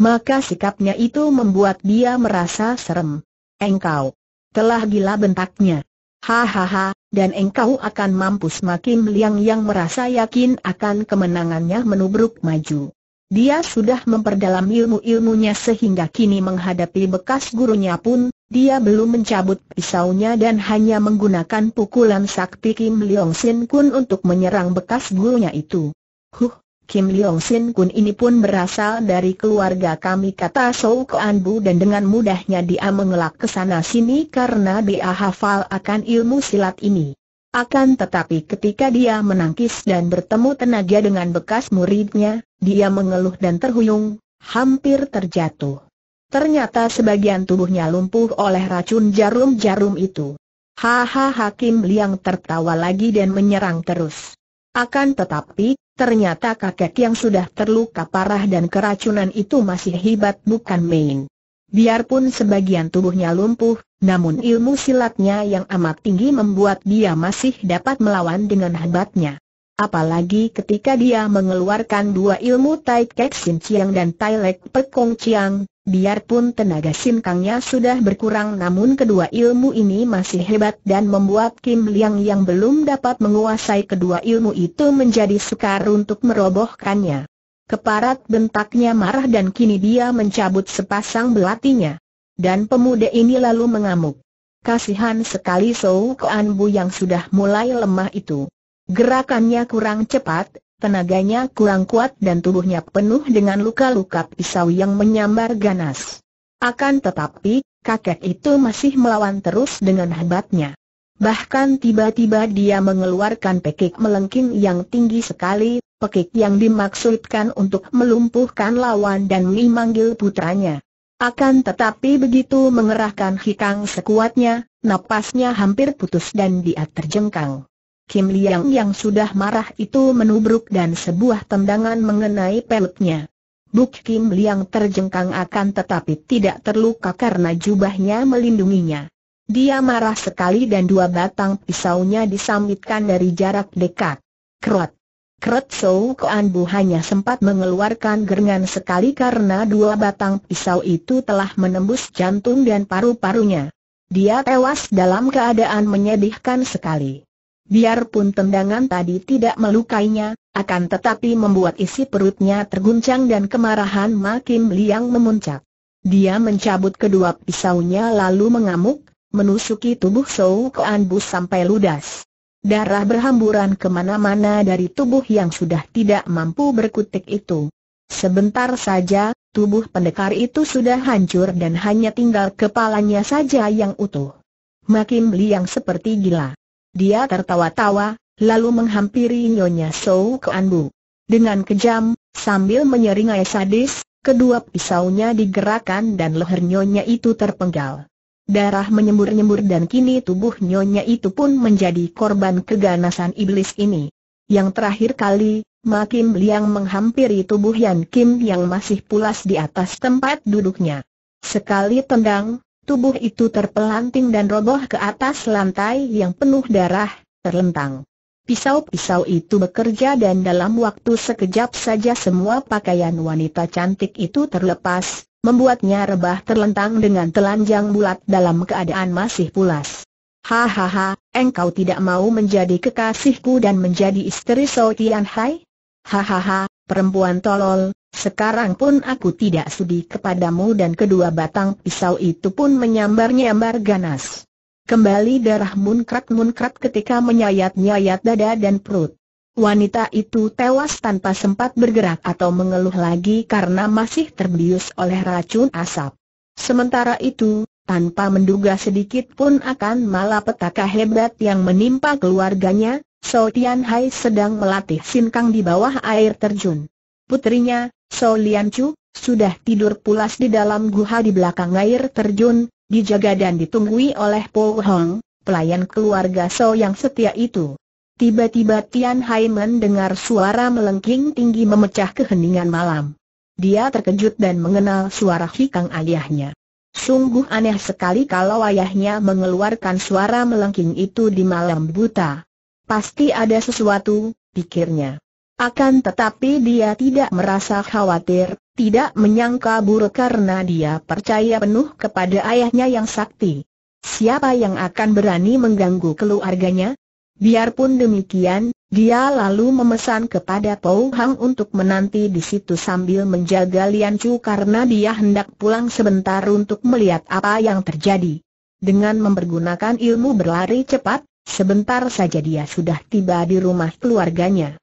Maka sikapnya itu membuat dia merasa serem. Engkau telah gila bentaknya. Hahaha, dan engkau akan mampus makin Liang yang merasa yakin akan kemenangannya menubruk maju. Dia sudah memperdalam ilmu-ilmunya sehingga kini menghadapi bekas gurunya pun, dia belum mencabut pisaunya dan hanya menggunakan pukulan sakti Kim Leong Sin Kun untuk menyerang bekas gurunya itu. Huh, Kim Leong Sin Kun ini pun berasal dari keluarga kami kata Sou Kuan Bu dan dengan mudahnya dia mengelak ke sana sini karena dia hafal akan ilmu silat ini. Akan tetapi ketika dia menangkis dan bertemu tenaga dengan bekas muridnya, dia mengeluh dan terhuyung, hampir terjatuh. Ternyata sebagian tubuhnya lumpuh oleh racun jarum-jarum itu. Hahaha Kim Liang tertawa lagi dan menyerang terus. Akan tetapi, Ternyata kakek yang sudah terluka parah dan keracunan itu masih hebat bukan main. Biarpun sebagian tubuhnya lumpuh, namun ilmu silatnya yang amat tinggi membuat dia masih dapat melawan dengan hebatnya. Apalagi ketika dia mengeluarkan dua ilmu Tai Kek Sin Chiang dan Tai Lek Pekong Chiang, Biarpun tenaga sinkangnya sudah berkurang namun kedua ilmu ini masih hebat dan membuat Kim Liang yang belum dapat menguasai kedua ilmu itu menjadi sukar untuk merobohkannya. Keparat bentaknya marah dan kini dia mencabut sepasang belatinya. Dan pemuda ini lalu mengamuk. Kasihan sekali Sou Kuan Bu yang sudah mulai lemah itu. Gerakannya kurang cepat, Tenaganya kurang kuat dan tubuhnya penuh dengan luka-luka pisau yang menyambar ganas. Akan tetapi, kakek itu masih melawan terus dengan hebatnya. Bahkan tiba-tiba dia mengeluarkan pekik melengking yang tinggi sekali, pekik yang dimaksudkan untuk melumpuhkan lawan dan memanggil putranya. Akan tetapi begitu mengerahkan hikang sekuatnya, napasnya hampir putus dan dia terjengkang. Kim Liang yang sudah marah itu menubruk dan sebuah tendangan mengenai peluknya. Buk Kim Liang terjengkang akan tetapi tidak terluka karena jubahnya melindunginya. Dia marah sekali dan dua batang pisaunya disambitkan dari jarak dekat. Krot. Krot Sou Kuan Bu hanya sempat mengeluarkan gerengan sekali karena dua batang pisau itu telah menembus jantung dan paru-parunya. Dia tewas dalam keadaan menyedihkan sekali. Biarpun tendangan tadi tidak melukainya, akan tetapi membuat isi perutnya terguncang dan kemarahan makin liang memuncak. Dia mencabut kedua pisaunya lalu mengamuk, menusuki tubuh Sou Koan sampai ludas. Darah berhamburan kemana-mana dari tubuh yang sudah tidak mampu berkutik itu. Sebentar saja, tubuh pendekar itu sudah hancur dan hanya tinggal kepalanya saja yang utuh. Makin Liang seperti gila. Dia tertawa-tawa, lalu menghampiri Nyonya Sou Anbu. Dengan kejam, sambil menyeringai sadis, kedua pisaunya digerakkan dan leher Nyonya itu terpenggal. Darah menyembur-nyembur dan kini tubuh Nyonya itu pun menjadi korban keganasan iblis ini. Yang terakhir kali, Makim Liang menghampiri tubuh Yan Kim yang masih pulas di atas tempat duduknya. Sekali tendang, Tubuh itu terpelanting dan roboh ke atas lantai yang penuh darah, terlentang. Pisau-pisau itu bekerja dan dalam waktu sekejap saja semua pakaian wanita cantik itu terlepas, membuatnya rebah terlentang dengan telanjang bulat dalam keadaan masih pulas. Hahaha, engkau tidak mau menjadi kekasihku dan menjadi istri Sotian Hai? Hahaha, perempuan tolol, sekarang pun aku tidak sedih kepadamu dan kedua batang pisau itu pun menyambar-nyambar ganas. Kembali darah munkrat-munkrat ketika menyayat-nyayat dada dan perut. Wanita itu tewas tanpa sempat bergerak atau mengeluh lagi karena masih terbius oleh racun asap. Sementara itu, tanpa menduga sedikit pun akan malapetaka hebat yang menimpa keluarganya, So Tian Hai sedang melatih sinkang di bawah air terjun. Putrinya, So Lian Chu, sudah tidur pulas di dalam guha di belakang air terjun, dijaga dan ditunggui oleh Po Hong, pelayan keluarga So yang setia itu. Tiba-tiba Tian Hai dengar suara melengking tinggi memecah keheningan malam. Dia terkejut dan mengenal suara hikang ayahnya. Sungguh aneh sekali kalau ayahnya mengeluarkan suara melengking itu di malam buta. Pasti ada sesuatu, pikirnya. Akan tetapi dia tidak merasa khawatir, tidak menyangka buruk karena dia percaya penuh kepada ayahnya yang sakti. Siapa yang akan berani mengganggu keluarganya? Biarpun demikian, dia lalu memesan kepada Pou Hang untuk menanti di situ sambil menjaga Lian Chu karena dia hendak pulang sebentar untuk melihat apa yang terjadi. Dengan mempergunakan ilmu berlari cepat, sebentar saja dia sudah tiba di rumah keluarganya.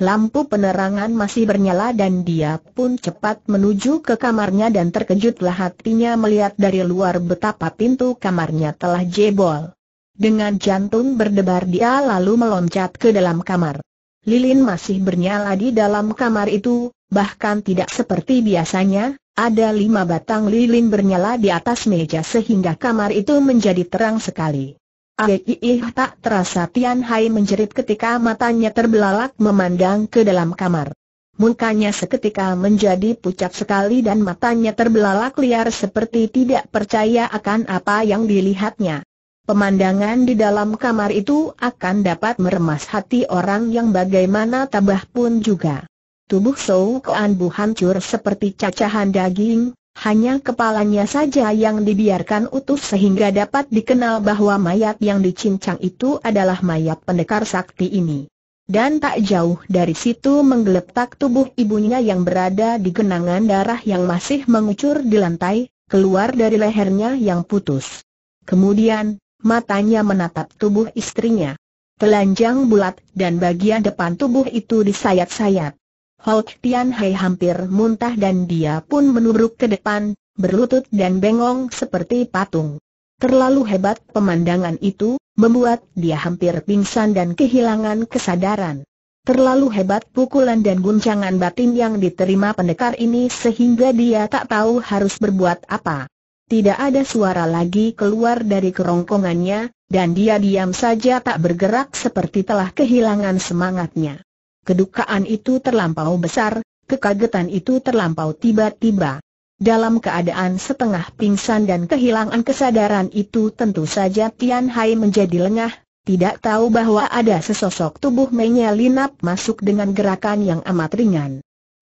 Lampu penerangan masih bernyala dan dia pun cepat menuju ke kamarnya dan terkejutlah hatinya melihat dari luar betapa pintu kamarnya telah jebol. Dengan jantung berdebar dia lalu meloncat ke dalam kamar. Lilin masih bernyala di dalam kamar itu, bahkan tidak seperti biasanya, ada lima batang lilin bernyala di atas meja sehingga kamar itu menjadi terang sekali. Aiih tak terasa Tian Hai menjerit ketika matanya terbelalak memandang ke dalam kamar. Mukanya seketika menjadi pucat sekali dan matanya terbelalak liar seperti tidak percaya akan apa yang dilihatnya. Pemandangan di dalam kamar itu akan dapat meremas hati orang yang bagaimana tabah pun juga. Tubuh Sou Kuan Bu hancur seperti cacahan daging, hanya kepalanya saja yang dibiarkan utuh sehingga dapat dikenal bahwa mayat yang dicincang itu adalah mayat pendekar sakti ini. Dan tak jauh dari situ menggeletak tubuh ibunya yang berada di genangan darah yang masih mengucur di lantai, keluar dari lehernya yang putus. Kemudian, matanya menatap tubuh istrinya. Telanjang bulat dan bagian depan tubuh itu disayat-sayat. Hulk Tian Hei hampir muntah dan dia pun menurut ke depan, berlutut dan bengong seperti patung. Terlalu hebat pemandangan itu, membuat dia hampir pingsan dan kehilangan kesadaran. Terlalu hebat pukulan dan guncangan batin yang diterima pendekar ini sehingga dia tak tahu harus berbuat apa. Tidak ada suara lagi keluar dari kerongkongannya, dan dia diam saja tak bergerak seperti telah kehilangan semangatnya. Kedukaan itu terlampau besar, kekagetan itu terlampau tiba-tiba. Dalam keadaan setengah pingsan dan kehilangan kesadaran itu tentu saja Tian Hai menjadi lengah, tidak tahu bahwa ada sesosok tubuh menyelinap masuk dengan gerakan yang amat ringan.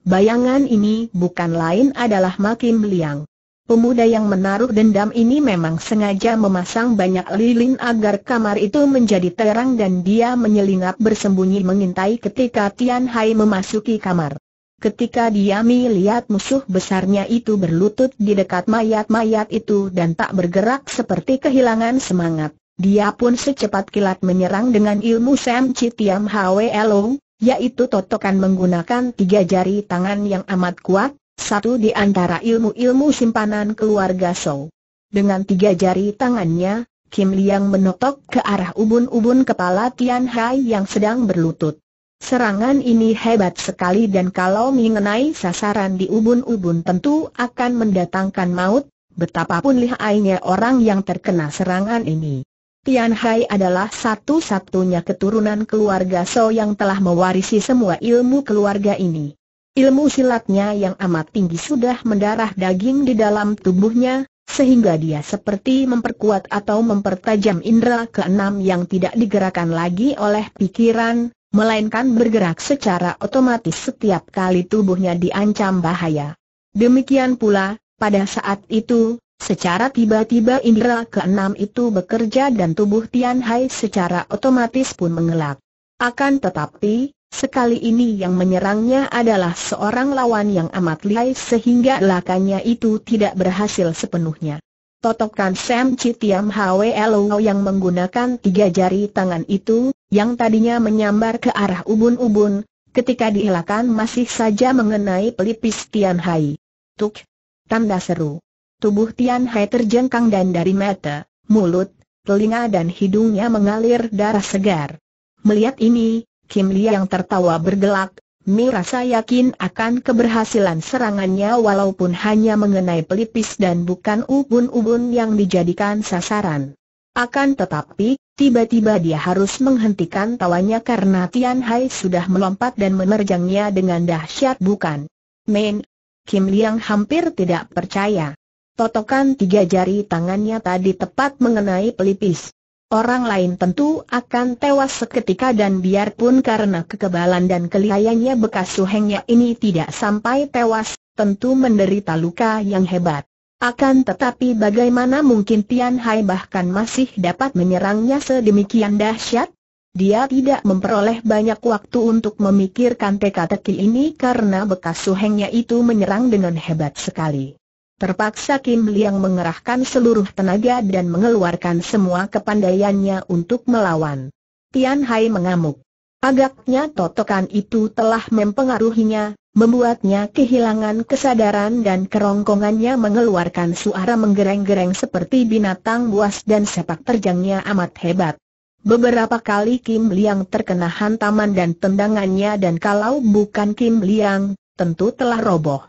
Bayangan ini bukan lain adalah makin beliang. Pemuda yang menaruh dendam ini memang sengaja memasang banyak lilin agar kamar itu menjadi terang dan dia menyelinap bersembunyi mengintai ketika Tian Hai memasuki kamar. Ketika dia melihat musuh besarnya itu berlutut di dekat mayat-mayat itu dan tak bergerak seperti kehilangan semangat, dia pun secepat kilat menyerang dengan ilmu Sam Tiam Hwe Lo, yaitu totokan menggunakan tiga jari tangan yang amat kuat, satu di antara ilmu-ilmu simpanan keluarga Sou. Dengan tiga jari tangannya, Kim Liang menotok ke arah ubun-ubun kepala Tian Hai yang sedang berlutut. Serangan ini hebat sekali dan kalau mengenai sasaran di ubun-ubun tentu akan mendatangkan maut, betapapun lihainya orang yang terkena serangan ini. Tian Hai adalah satu-satunya keturunan keluarga So yang telah mewarisi semua ilmu keluarga ini. Ilmu silatnya yang amat tinggi sudah mendarah daging di dalam tubuhnya, sehingga dia seperti memperkuat atau mempertajam indera keenam yang tidak digerakkan lagi oleh pikiran, melainkan bergerak secara otomatis setiap kali tubuhnya diancam bahaya. Demikian pula, pada saat itu, secara tiba-tiba indera keenam itu bekerja dan tubuh Tian Hai secara otomatis pun mengelak. Akan tetapi, Sekali ini yang menyerangnya adalah seorang lawan yang amat lihai sehingga lakannya itu tidak berhasil sepenuhnya. Totokan Sam Citiam Hwelo yang menggunakan tiga jari tangan itu, yang tadinya menyambar ke arah ubun-ubun, ketika dielakkan masih saja mengenai pelipis Tian Hai. Tuk! Tanda seru. Tubuh Tian Hai terjengkang dan dari mata, mulut, telinga dan hidungnya mengalir darah segar. Melihat ini, Kim Liang tertawa bergelak, Mi rasa yakin akan keberhasilan serangannya walaupun hanya mengenai pelipis dan bukan ubun-ubun yang dijadikan sasaran. Akan tetapi, tiba-tiba dia harus menghentikan tawanya karena Tian Hai sudah melompat dan menerjangnya dengan dahsyat bukan? Men, Kim Liang hampir tidak percaya. Totokan tiga jari tangannya tadi tepat mengenai pelipis. Orang lain tentu akan tewas seketika dan biarpun karena kekebalan dan kelihayannya bekas suhengnya ini tidak sampai tewas, tentu menderita luka yang hebat. Akan tetapi bagaimana mungkin Tian Hai bahkan masih dapat menyerangnya sedemikian dahsyat? Dia tidak memperoleh banyak waktu untuk memikirkan teka-teki ini karena bekas suhengnya itu menyerang dengan hebat sekali. Terpaksa Kim Liang mengerahkan seluruh tenaga dan mengeluarkan semua kepandaiannya untuk melawan. Tian Hai mengamuk. Agaknya totokan itu telah mempengaruhinya, membuatnya kehilangan kesadaran dan kerongkongannya mengeluarkan suara menggereng-gereng seperti binatang buas dan sepak terjangnya amat hebat. Beberapa kali Kim Liang terkena hantaman dan tendangannya dan kalau bukan Kim Liang, tentu telah roboh.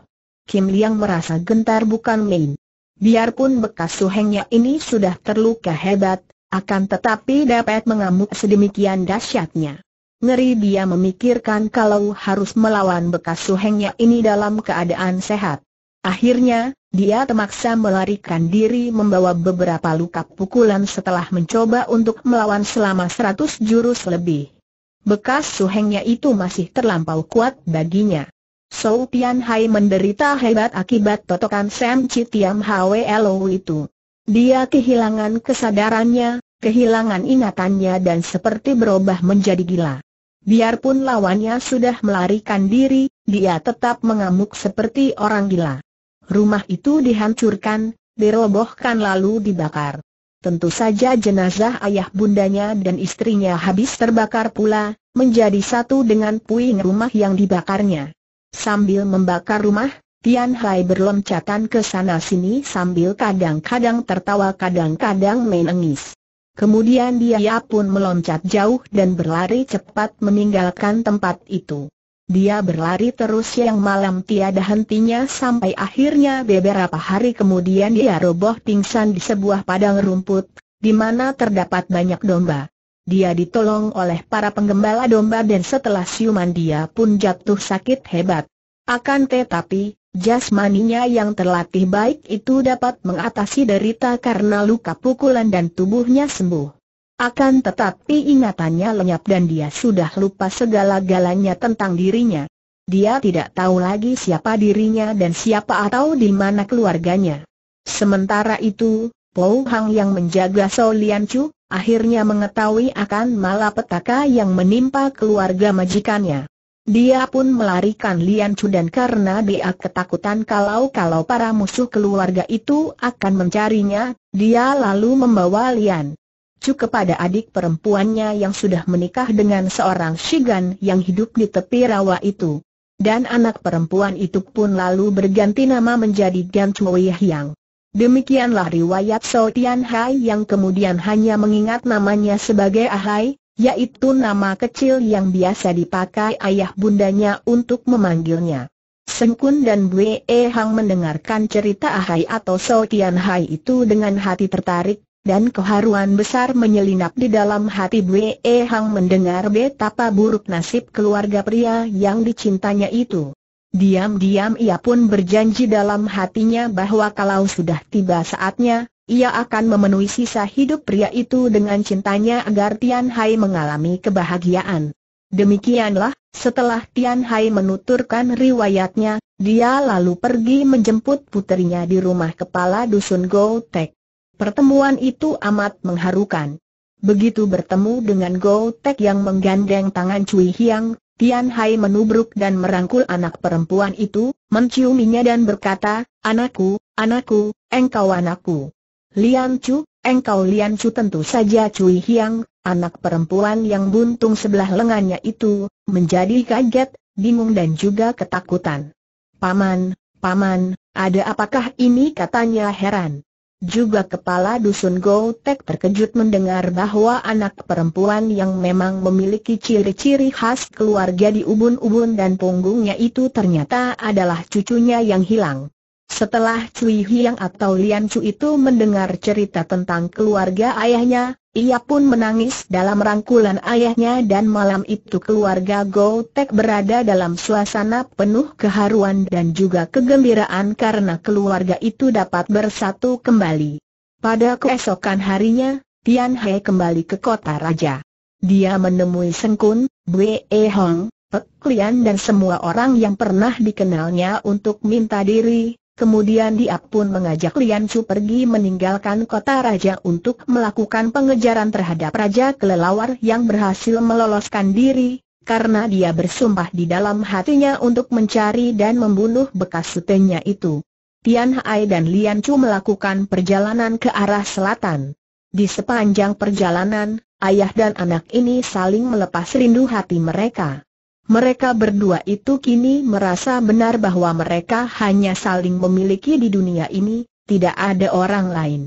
Kim Liang merasa gentar bukan main. Biarpun bekas suhengnya ini sudah terluka hebat, akan tetapi dapat mengamuk sedemikian dahsyatnya. Ngeri dia memikirkan kalau harus melawan bekas suhengnya ini dalam keadaan sehat. Akhirnya, dia terpaksa melarikan diri membawa beberapa luka pukulan setelah mencoba untuk melawan selama 100 jurus lebih. Bekas suhengnya itu masih terlampau kuat baginya. Sou Tian Hai menderita hebat akibat totokan Sam Citiam Hwe itu. Dia kehilangan kesadarannya, kehilangan ingatannya dan seperti berubah menjadi gila. Biarpun lawannya sudah melarikan diri, dia tetap mengamuk seperti orang gila. Rumah itu dihancurkan, dirobohkan lalu dibakar. Tentu saja jenazah ayah bundanya dan istrinya habis terbakar pula, menjadi satu dengan puing rumah yang dibakarnya. Sambil membakar rumah, Tian Hai berloncatan ke sana sini sambil kadang-kadang tertawa kadang-kadang menangis. Kemudian dia pun meloncat jauh dan berlari cepat meninggalkan tempat itu. Dia berlari terus yang malam tiada hentinya sampai akhirnya beberapa hari kemudian dia roboh pingsan di sebuah padang rumput, di mana terdapat banyak domba. Dia ditolong oleh para penggembala domba dan setelah siuman dia pun jatuh sakit hebat. Akan tetapi, jasmaninya yang terlatih baik itu dapat mengatasi derita karena luka pukulan dan tubuhnya sembuh. Akan tetapi ingatannya lenyap dan dia sudah lupa segala-galanya tentang dirinya. Dia tidak tahu lagi siapa dirinya dan siapa atau di mana keluarganya. Sementara itu, Pou Hang yang menjaga Sau akhirnya mengetahui akan malapetaka yang menimpa keluarga majikannya. Dia pun melarikan Lian Chu dan karena dia ketakutan kalau-kalau para musuh keluarga itu akan mencarinya, dia lalu membawa Lian Chu kepada adik perempuannya yang sudah menikah dengan seorang Shigan yang hidup di tepi rawa itu. Dan anak perempuan itu pun lalu berganti nama menjadi Gan Chu Yang. Demikianlah riwayat So Tian Hai yang kemudian hanya mengingat namanya sebagai Ahai, yaitu nama kecil yang biasa dipakai ayah bundanya untuk memanggilnya. Sengkun dan Bwe Hang mendengarkan cerita Ahai atau So Tian Hai itu dengan hati tertarik, dan keharuan besar menyelinap di dalam hati Bwe Hang mendengar betapa buruk nasib keluarga pria yang dicintanya itu. Diam-diam ia pun berjanji dalam hatinya bahwa kalau sudah tiba saatnya, ia akan memenuhi sisa hidup pria itu dengan cintanya agar Tian Hai mengalami kebahagiaan. Demikianlah, setelah Tian Hai menuturkan riwayatnya, dia lalu pergi menjemput putrinya di rumah kepala dusun Go Tek. Pertemuan itu amat mengharukan. Begitu bertemu dengan Go Tek yang menggandeng tangan Cui Hiang, Tian Hai menubruk dan merangkul anak perempuan itu, menciuminya dan berkata, Anakku, anakku, engkau anakku. Lian Chu, engkau Lian Chu tentu saja Cui Hiang, anak perempuan yang buntung sebelah lengannya itu, menjadi kaget, bingung dan juga ketakutan. Paman, paman, ada apakah ini katanya heran. Juga kepala dusun Tek terkejut mendengar bahwa anak perempuan yang memang memiliki ciri-ciri khas keluarga di ubun-ubun dan punggungnya itu ternyata adalah cucunya yang hilang. Setelah Cui Hiang atau Lian Chu itu mendengar cerita tentang keluarga ayahnya, ia pun menangis dalam rangkulan ayahnya dan malam itu keluarga Gotek berada dalam suasana penuh keharuan dan juga kegembiraan karena keluarga itu dapat bersatu kembali. Pada keesokan harinya, Tian He kembali ke kota raja. Dia menemui Sengkun, Bwe e Hong, Pek Lian dan semua orang yang pernah dikenalnya untuk minta diri, Kemudian dia pun mengajak Lian Chu pergi meninggalkan kota raja untuk melakukan pengejaran terhadap raja kelelawar yang berhasil meloloskan diri, karena dia bersumpah di dalam hatinya untuk mencari dan membunuh bekas sutenya itu. Tian Hai dan Lian Chu melakukan perjalanan ke arah selatan. Di sepanjang perjalanan, ayah dan anak ini saling melepas rindu hati mereka. Mereka berdua itu kini merasa benar bahwa mereka hanya saling memiliki di dunia ini, tidak ada orang lain.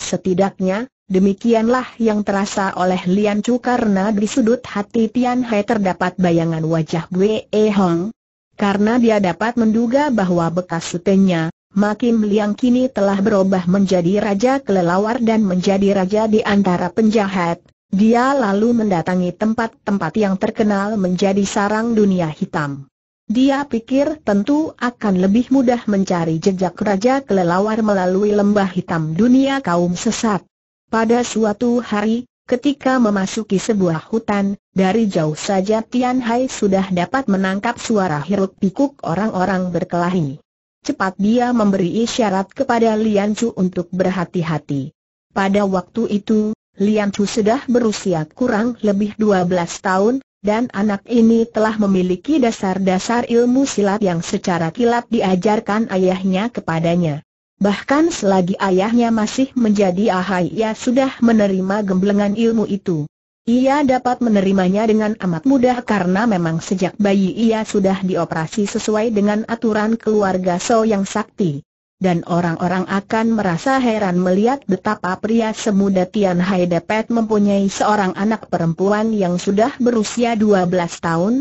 Setidaknya, demikianlah yang terasa oleh Lian Chu karena di sudut hati Tian Hai terdapat bayangan wajah Wei E Hong. Karena dia dapat menduga bahwa bekas sutenya, Makim Liang kini telah berubah menjadi raja kelelawar dan menjadi raja di antara penjahat, dia lalu mendatangi tempat-tempat yang terkenal menjadi sarang dunia hitam. Dia pikir tentu akan lebih mudah mencari jejak Raja Kelelawar melalui lembah hitam dunia kaum sesat. Pada suatu hari, ketika memasuki sebuah hutan, dari jauh saja Tian Hai sudah dapat menangkap suara hiruk pikuk orang-orang berkelahi. Cepat dia memberi isyarat kepada Lian Chu untuk berhati-hati. Pada waktu itu, Lian Chu sudah berusia kurang lebih 12 tahun, dan anak ini telah memiliki dasar-dasar ilmu silat yang secara kilat diajarkan ayahnya kepadanya. Bahkan selagi ayahnya masih menjadi ahai ia sudah menerima gemblengan ilmu itu. Ia dapat menerimanya dengan amat mudah karena memang sejak bayi ia sudah dioperasi sesuai dengan aturan keluarga So yang sakti dan orang-orang akan merasa heran melihat betapa pria semuda Tian Hai dapat mempunyai seorang anak perempuan yang sudah berusia 12 tahun.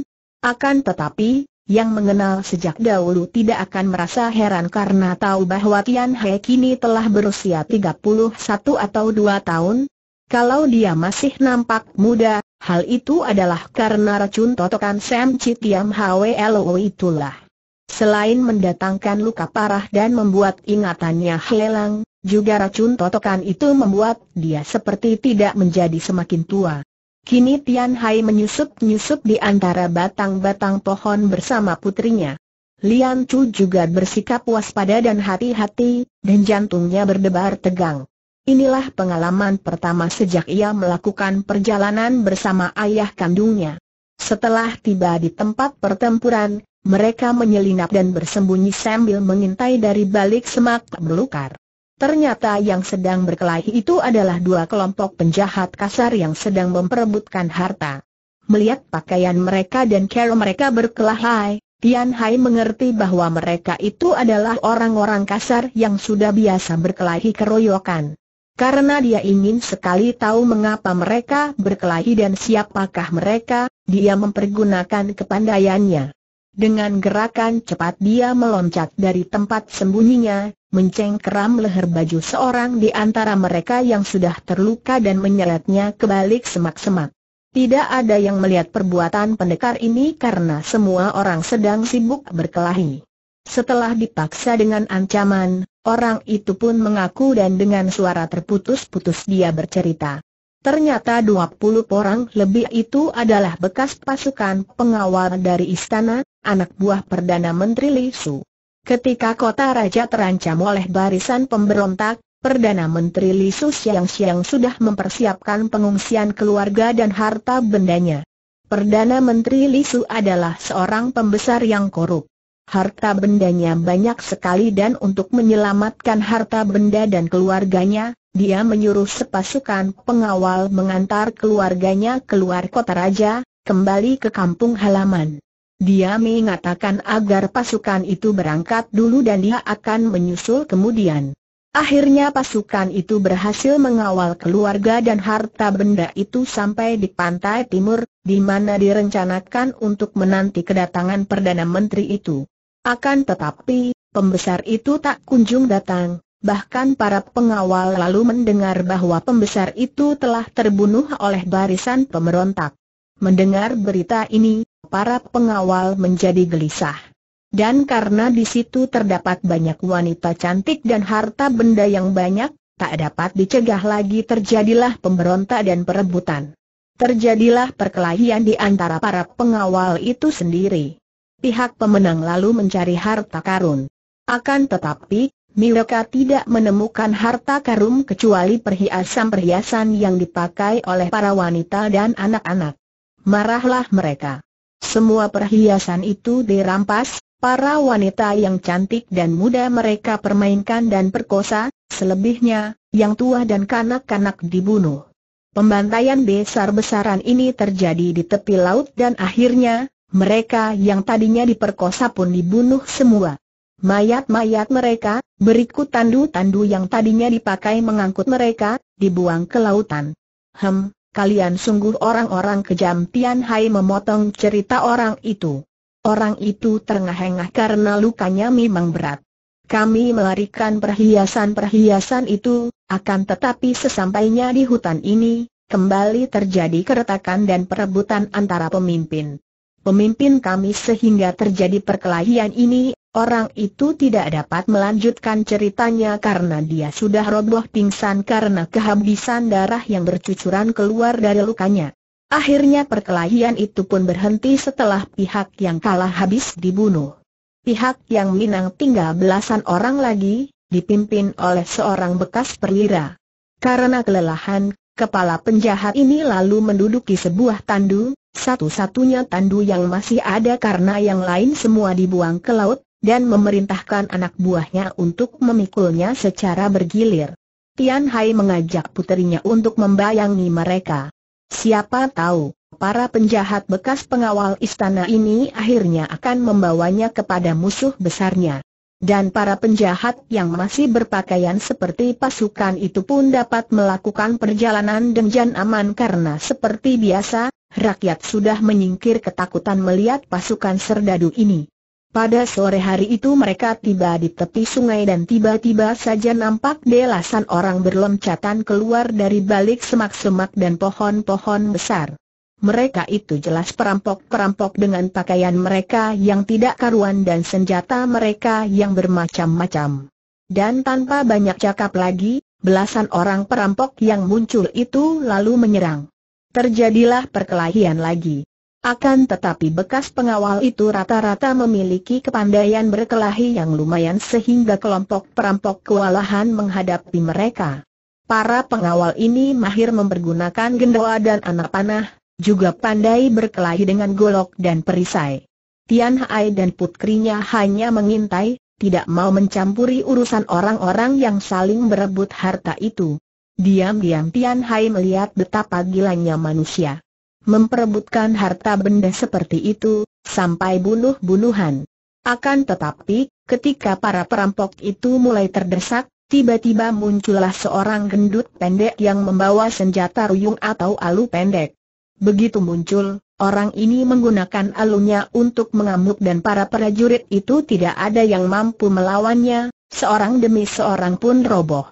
Akan tetapi, yang mengenal sejak dahulu tidak akan merasa heran karena tahu bahwa Tian Hai kini telah berusia 31 atau 2 tahun. Kalau dia masih nampak muda, hal itu adalah karena racun totokan Sam Chitiam Hwe Lo itulah. Selain mendatangkan luka parah dan membuat ingatannya hilang, juga racun totokan itu membuat dia seperti tidak menjadi semakin tua. Kini Tian Hai menyusup-nyusup di antara batang-batang pohon bersama putrinya. Lian Chu juga bersikap waspada dan hati-hati, dan jantungnya berdebar tegang. Inilah pengalaman pertama sejak ia melakukan perjalanan bersama ayah kandungnya. Setelah tiba di tempat pertempuran, mereka menyelinap dan bersembunyi sambil mengintai dari balik semak belukar. Ternyata yang sedang berkelahi itu adalah dua kelompok penjahat kasar yang sedang memperebutkan harta. Melihat pakaian mereka dan cara mereka berkelahi, Tian Hai mengerti bahwa mereka itu adalah orang-orang kasar yang sudah biasa berkelahi keroyokan. Karena dia ingin sekali tahu mengapa mereka berkelahi dan siapakah mereka, dia mempergunakan kepandaiannya. Dengan gerakan cepat dia meloncat dari tempat sembunyinya, mencengkeram leher baju seorang di antara mereka yang sudah terluka dan menyeretnya ke balik semak-semak. Tidak ada yang melihat perbuatan pendekar ini karena semua orang sedang sibuk berkelahi. Setelah dipaksa dengan ancaman, orang itu pun mengaku dan dengan suara terputus-putus dia bercerita. Ternyata 20 orang lebih itu adalah bekas pasukan pengawal dari istana, anak buah Perdana Menteri Li Su. Ketika kota raja terancam oleh barisan pemberontak, Perdana Menteri Li Su siang-siang sudah mempersiapkan pengungsian keluarga dan harta bendanya. Perdana Menteri Li Su adalah seorang pembesar yang korup. Harta bendanya banyak sekali dan untuk menyelamatkan harta benda dan keluarganya, dia menyuruh sepasukan pengawal mengantar keluarganya keluar kota raja, kembali ke kampung halaman. Dia mengatakan agar pasukan itu berangkat dulu dan dia akan menyusul kemudian. Akhirnya pasukan itu berhasil mengawal keluarga dan harta benda itu sampai di pantai timur, di mana direncanakan untuk menanti kedatangan Perdana Menteri itu. Akan tetapi, pembesar itu tak kunjung datang, bahkan para pengawal lalu mendengar bahwa pembesar itu telah terbunuh oleh barisan pemberontak. Mendengar berita ini, para pengawal menjadi gelisah. Dan karena di situ terdapat banyak wanita cantik dan harta benda yang banyak, tak dapat dicegah lagi terjadilah pemberontak dan perebutan. Terjadilah perkelahian di antara para pengawal itu sendiri. Pihak pemenang lalu mencari harta karun. Akan tetapi, mereka tidak menemukan harta karun kecuali perhiasan-perhiasan yang dipakai oleh para wanita dan anak-anak marahlah mereka. Semua perhiasan itu dirampas, para wanita yang cantik dan muda mereka permainkan dan perkosa, selebihnya, yang tua dan kanak-kanak dibunuh. Pembantaian besar-besaran ini terjadi di tepi laut dan akhirnya, mereka yang tadinya diperkosa pun dibunuh semua. Mayat-mayat mereka, berikut tandu-tandu yang tadinya dipakai mengangkut mereka, dibuang ke lautan. Hem, kalian sungguh orang-orang kejam Tian Hai memotong cerita orang itu. Orang itu terengah-engah karena lukanya memang berat. Kami melarikan perhiasan-perhiasan itu, akan tetapi sesampainya di hutan ini, kembali terjadi keretakan dan perebutan antara pemimpin. Pemimpin kami sehingga terjadi perkelahian ini Orang itu tidak dapat melanjutkan ceritanya karena dia sudah roboh pingsan karena kehabisan darah yang bercucuran keluar dari lukanya. Akhirnya perkelahian itu pun berhenti setelah pihak yang kalah habis dibunuh. Pihak yang minang tinggal belasan orang lagi, dipimpin oleh seorang bekas perwira. Karena kelelahan, kepala penjahat ini lalu menduduki sebuah tandu, satu-satunya tandu yang masih ada karena yang lain semua dibuang ke laut, dan memerintahkan anak buahnya untuk memikulnya secara bergilir. Tian Hai mengajak puterinya untuk membayangi mereka. Siapa tahu, para penjahat bekas pengawal istana ini akhirnya akan membawanya kepada musuh besarnya. Dan para penjahat yang masih berpakaian seperti pasukan itu pun dapat melakukan perjalanan dengan aman karena seperti biasa, rakyat sudah menyingkir ketakutan melihat pasukan serdadu ini. Pada sore hari itu mereka tiba di tepi sungai dan tiba-tiba saja nampak belasan orang berloncatan keluar dari balik semak-semak dan pohon-pohon besar. Mereka itu jelas perampok-perampok dengan pakaian mereka yang tidak karuan dan senjata mereka yang bermacam-macam. Dan tanpa banyak cakap lagi, belasan orang perampok yang muncul itu lalu menyerang. Terjadilah perkelahian lagi. Akan tetapi bekas pengawal itu rata-rata memiliki kepandaian berkelahi yang lumayan sehingga kelompok perampok kewalahan menghadapi mereka. Para pengawal ini mahir mempergunakan gendoa dan anak panah, juga pandai berkelahi dengan golok dan perisai. Tian Hai dan putrinya hanya mengintai, tidak mau mencampuri urusan orang-orang yang saling berebut harta itu. Diam-diam Tian Hai melihat betapa gilanya manusia memperebutkan harta benda seperti itu, sampai bunuh-bunuhan. Akan tetapi, ketika para perampok itu mulai terdesak, tiba-tiba muncullah seorang gendut pendek yang membawa senjata ruyung atau alu pendek. Begitu muncul, orang ini menggunakan alunya untuk mengamuk dan para prajurit itu tidak ada yang mampu melawannya, seorang demi seorang pun roboh.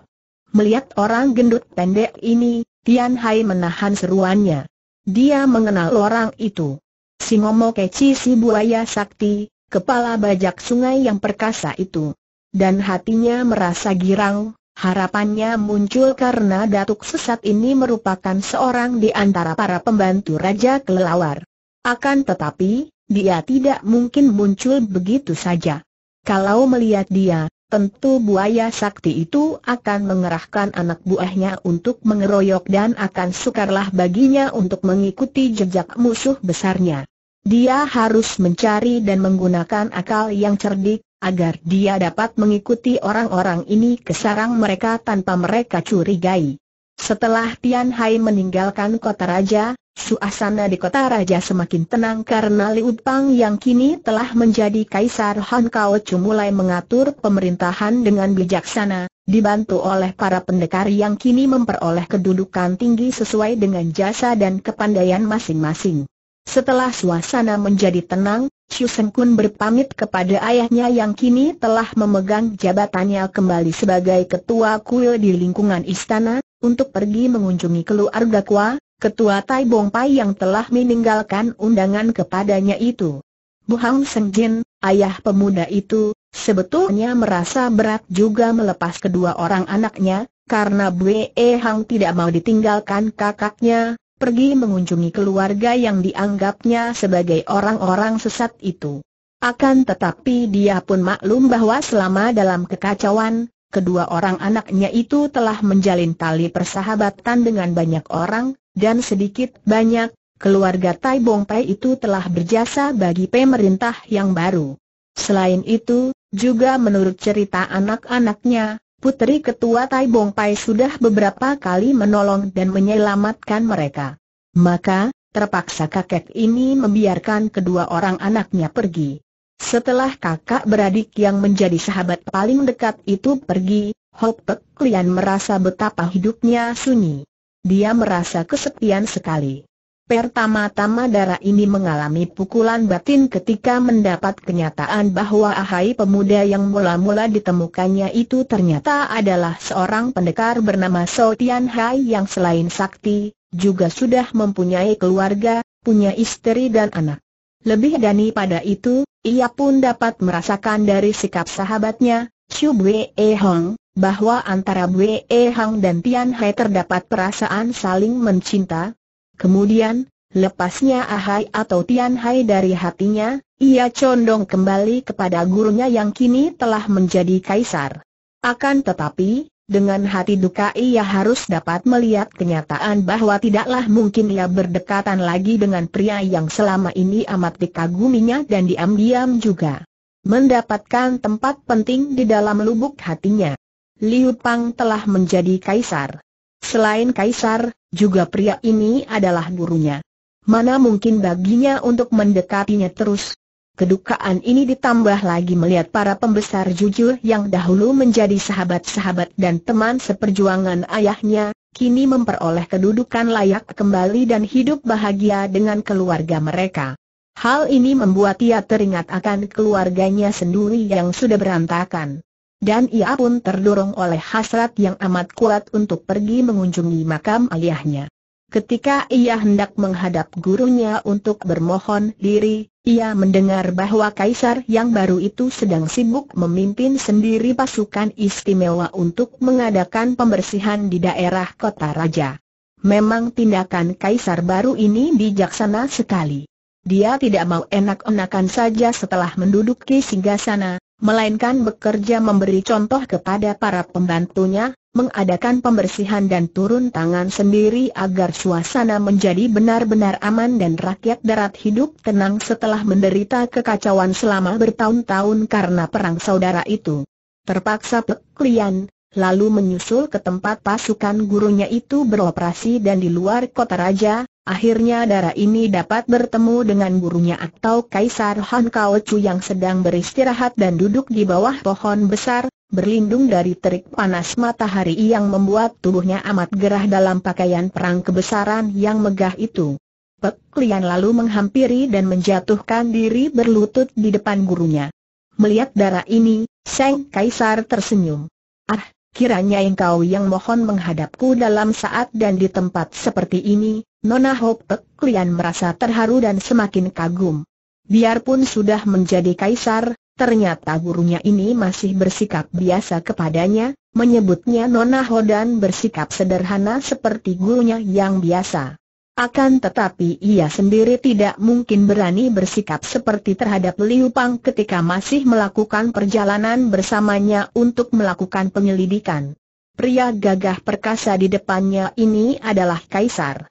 Melihat orang gendut pendek ini, Tian Hai menahan seruannya. Dia mengenal orang itu. Si Momo Keci si buaya sakti, kepala bajak sungai yang perkasa itu. Dan hatinya merasa girang, harapannya muncul karena datuk sesat ini merupakan seorang di antara para pembantu Raja Kelelawar. Akan tetapi, dia tidak mungkin muncul begitu saja. Kalau melihat dia, tentu buaya sakti itu akan mengerahkan anak buahnya untuk mengeroyok dan akan sukarlah baginya untuk mengikuti jejak musuh besarnya. Dia harus mencari dan menggunakan akal yang cerdik, agar dia dapat mengikuti orang-orang ini ke sarang mereka tanpa mereka curigai. Setelah Tian Hai meninggalkan kota raja, suasana di kota raja semakin tenang karena Liu Pang yang kini telah menjadi kaisar Han Kao Chu mulai mengatur pemerintahan dengan bijaksana, dibantu oleh para pendekar yang kini memperoleh kedudukan tinggi sesuai dengan jasa dan kepandaian masing-masing. Setelah suasana menjadi tenang, Seng Kun berpamit kepada ayahnya yang kini telah memegang jabatannya kembali sebagai ketua kuil di lingkungan istana, untuk pergi mengunjungi keluarga Kua, ketua Tai Bong Pai yang telah meninggalkan undangan kepadanya itu. Bu Hang Seng Jin, ayah pemuda itu, sebetulnya merasa berat juga melepas kedua orang anaknya, karena E Hang tidak mau ditinggalkan kakaknya, pergi mengunjungi keluarga yang dianggapnya sebagai orang-orang sesat itu. Akan tetapi dia pun maklum bahwa selama dalam kekacauan, kedua orang anaknya itu telah menjalin tali persahabatan dengan banyak orang, dan sedikit banyak, keluarga Tai Bong Pai itu telah berjasa bagi pemerintah yang baru. Selain itu, juga menurut cerita anak-anaknya, Putri Ketua Tai Bong Pai sudah beberapa kali menolong dan menyelamatkan mereka. Maka, terpaksa kakek ini membiarkan kedua orang anaknya pergi. Setelah kakak beradik yang menjadi sahabat paling dekat itu pergi, Hopek Lian merasa betapa hidupnya sunyi. Dia merasa kesepian sekali. Pertama-tama darah ini mengalami pukulan batin ketika mendapat kenyataan bahwa ahai pemuda yang mula-mula ditemukannya itu ternyata adalah seorang pendekar bernama So Tian Hai yang selain sakti, juga sudah mempunyai keluarga, punya istri dan anak. Lebih dani pada itu, ia pun dapat merasakan dari sikap sahabatnya, Chu Bwe e Hong, bahwa antara Bwe e Hong dan Tian Hai terdapat perasaan saling mencinta, Kemudian, lepasnya Ahai atau Tian Hai dari hatinya, ia condong kembali kepada gurunya yang kini telah menjadi kaisar. Akan tetapi, dengan hati duka ia harus dapat melihat kenyataan bahwa tidaklah mungkin ia berdekatan lagi dengan pria yang selama ini amat dikaguminya dan diam-diam juga mendapatkan tempat penting di dalam lubuk hatinya. Liu Pang telah menjadi kaisar. Selain kaisar, juga pria ini adalah gurunya. Mana mungkin baginya untuk mendekatinya terus? Kedukaan ini ditambah lagi melihat para pembesar jujur yang dahulu menjadi sahabat-sahabat dan teman seperjuangan ayahnya, kini memperoleh kedudukan layak kembali dan hidup bahagia dengan keluarga mereka. Hal ini membuat ia teringat akan keluarganya sendiri yang sudah berantakan dan ia pun terdorong oleh hasrat yang amat kuat untuk pergi mengunjungi makam ayahnya. Ketika ia hendak menghadap gurunya untuk bermohon diri, ia mendengar bahwa kaisar yang baru itu sedang sibuk memimpin sendiri pasukan istimewa untuk mengadakan pembersihan di daerah kota raja. Memang tindakan kaisar baru ini bijaksana sekali. Dia tidak mau enak-enakan saja setelah menduduki singgasana, melainkan bekerja memberi contoh kepada para pembantunya, mengadakan pembersihan dan turun tangan sendiri agar suasana menjadi benar-benar aman dan rakyat darat hidup tenang setelah menderita kekacauan selama bertahun-tahun karena perang saudara itu. Terpaksa Peklian, lalu menyusul ke tempat pasukan gurunya itu beroperasi dan di luar kota raja, Akhirnya darah ini dapat bertemu dengan gurunya atau Kaisar Han Kao Chu yang sedang beristirahat dan duduk di bawah pohon besar, berlindung dari terik panas matahari yang membuat tubuhnya amat gerah dalam pakaian perang kebesaran yang megah itu. Pek Lian lalu menghampiri dan menjatuhkan diri berlutut di depan gurunya. Melihat darah ini, Seng Kaisar tersenyum. Ah, kiranya engkau yang mohon menghadapku dalam saat dan di tempat seperti ini, Nona Hope Pek merasa terharu dan semakin kagum. Biarpun sudah menjadi kaisar, ternyata gurunya ini masih bersikap biasa kepadanya, menyebutnya Nona Ho bersikap sederhana seperti gurunya yang biasa. Akan tetapi ia sendiri tidak mungkin berani bersikap seperti terhadap Liu Pang ketika masih melakukan perjalanan bersamanya untuk melakukan penyelidikan. Pria gagah perkasa di depannya ini adalah kaisar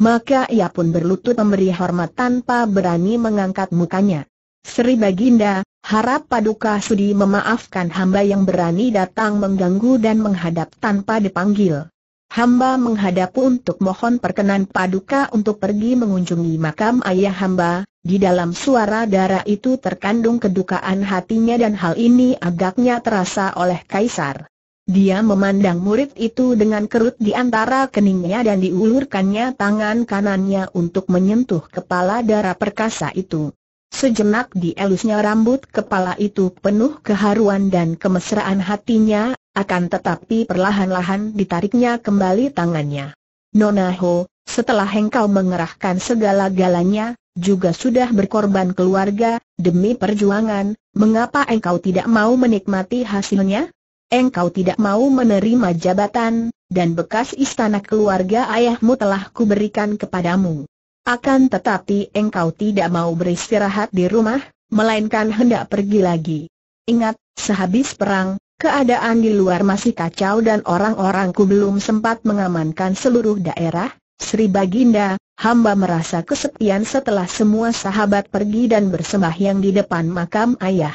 maka ia pun berlutut memberi hormat tanpa berani mengangkat mukanya. Sri Baginda, harap Paduka Sudi memaafkan hamba yang berani datang mengganggu dan menghadap tanpa dipanggil. Hamba menghadap untuk mohon perkenan Paduka untuk pergi mengunjungi makam ayah hamba, di dalam suara darah itu terkandung kedukaan hatinya dan hal ini agaknya terasa oleh Kaisar. Dia memandang murid itu dengan kerut di antara keningnya dan diulurkannya tangan kanannya untuk menyentuh kepala darah perkasa itu. Sejenak dielusnya rambut kepala itu penuh keharuan dan kemesraan hatinya, akan tetapi perlahan-lahan ditariknya kembali tangannya. Nona Ho, setelah engkau mengerahkan segala-galanya, juga sudah berkorban keluarga, demi perjuangan, mengapa engkau tidak mau menikmati hasilnya? engkau tidak mau menerima jabatan, dan bekas istana keluarga ayahmu telah kuberikan kepadamu. Akan tetapi engkau tidak mau beristirahat di rumah, melainkan hendak pergi lagi. Ingat, sehabis perang, keadaan di luar masih kacau dan orang-orangku belum sempat mengamankan seluruh daerah, Sri Baginda, hamba merasa kesepian setelah semua sahabat pergi dan bersembahyang di depan makam ayah.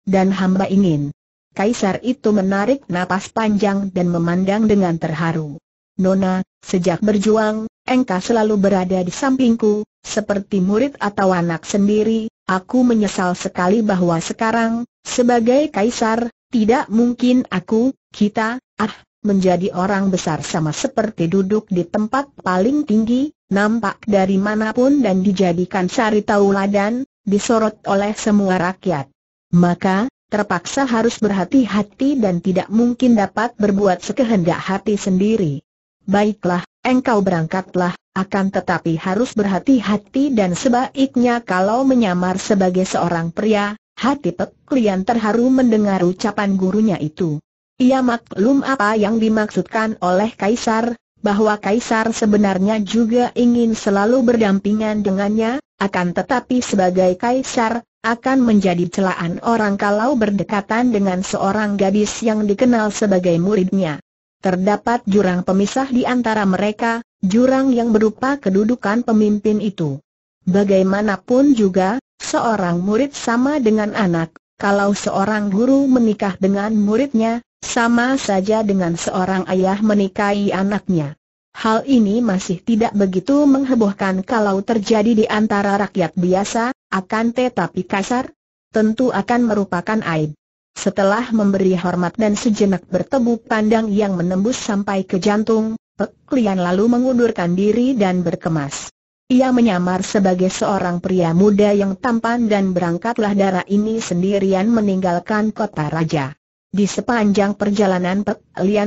Dan hamba ingin Kaisar itu menarik napas panjang dan memandang dengan terharu. Nona, sejak berjuang, engkau selalu berada di sampingku, seperti murid atau anak sendiri, aku menyesal sekali bahwa sekarang, sebagai kaisar, tidak mungkin aku, kita, ah, menjadi orang besar sama seperti duduk di tempat paling tinggi, nampak dari manapun dan dijadikan sari tauladan, disorot oleh semua rakyat. Maka, terpaksa harus berhati-hati dan tidak mungkin dapat berbuat sekehendak hati sendiri. Baiklah, engkau berangkatlah, akan tetapi harus berhati-hati dan sebaiknya kalau menyamar sebagai seorang pria, hati Pek terharu mendengar ucapan gurunya itu. Ia maklum apa yang dimaksudkan oleh Kaisar, bahwa Kaisar sebenarnya juga ingin selalu berdampingan dengannya, akan tetapi sebagai Kaisar, akan menjadi celaan orang kalau berdekatan dengan seorang gadis yang dikenal sebagai muridnya. Terdapat jurang pemisah di antara mereka, jurang yang berupa kedudukan pemimpin itu. Bagaimanapun juga, seorang murid sama dengan anak, kalau seorang guru menikah dengan muridnya, sama saja dengan seorang ayah menikahi anaknya. Hal ini masih tidak begitu menghebohkan kalau terjadi di antara rakyat biasa, akan tetapi kasar, tentu akan merupakan aib. Setelah memberi hormat dan sejenak bertemu pandang yang menembus sampai ke jantung, Peklian lalu mengundurkan diri dan berkemas. Ia menyamar sebagai seorang pria muda yang tampan dan berangkatlah darah ini sendirian meninggalkan kota raja. Di sepanjang perjalanan Pek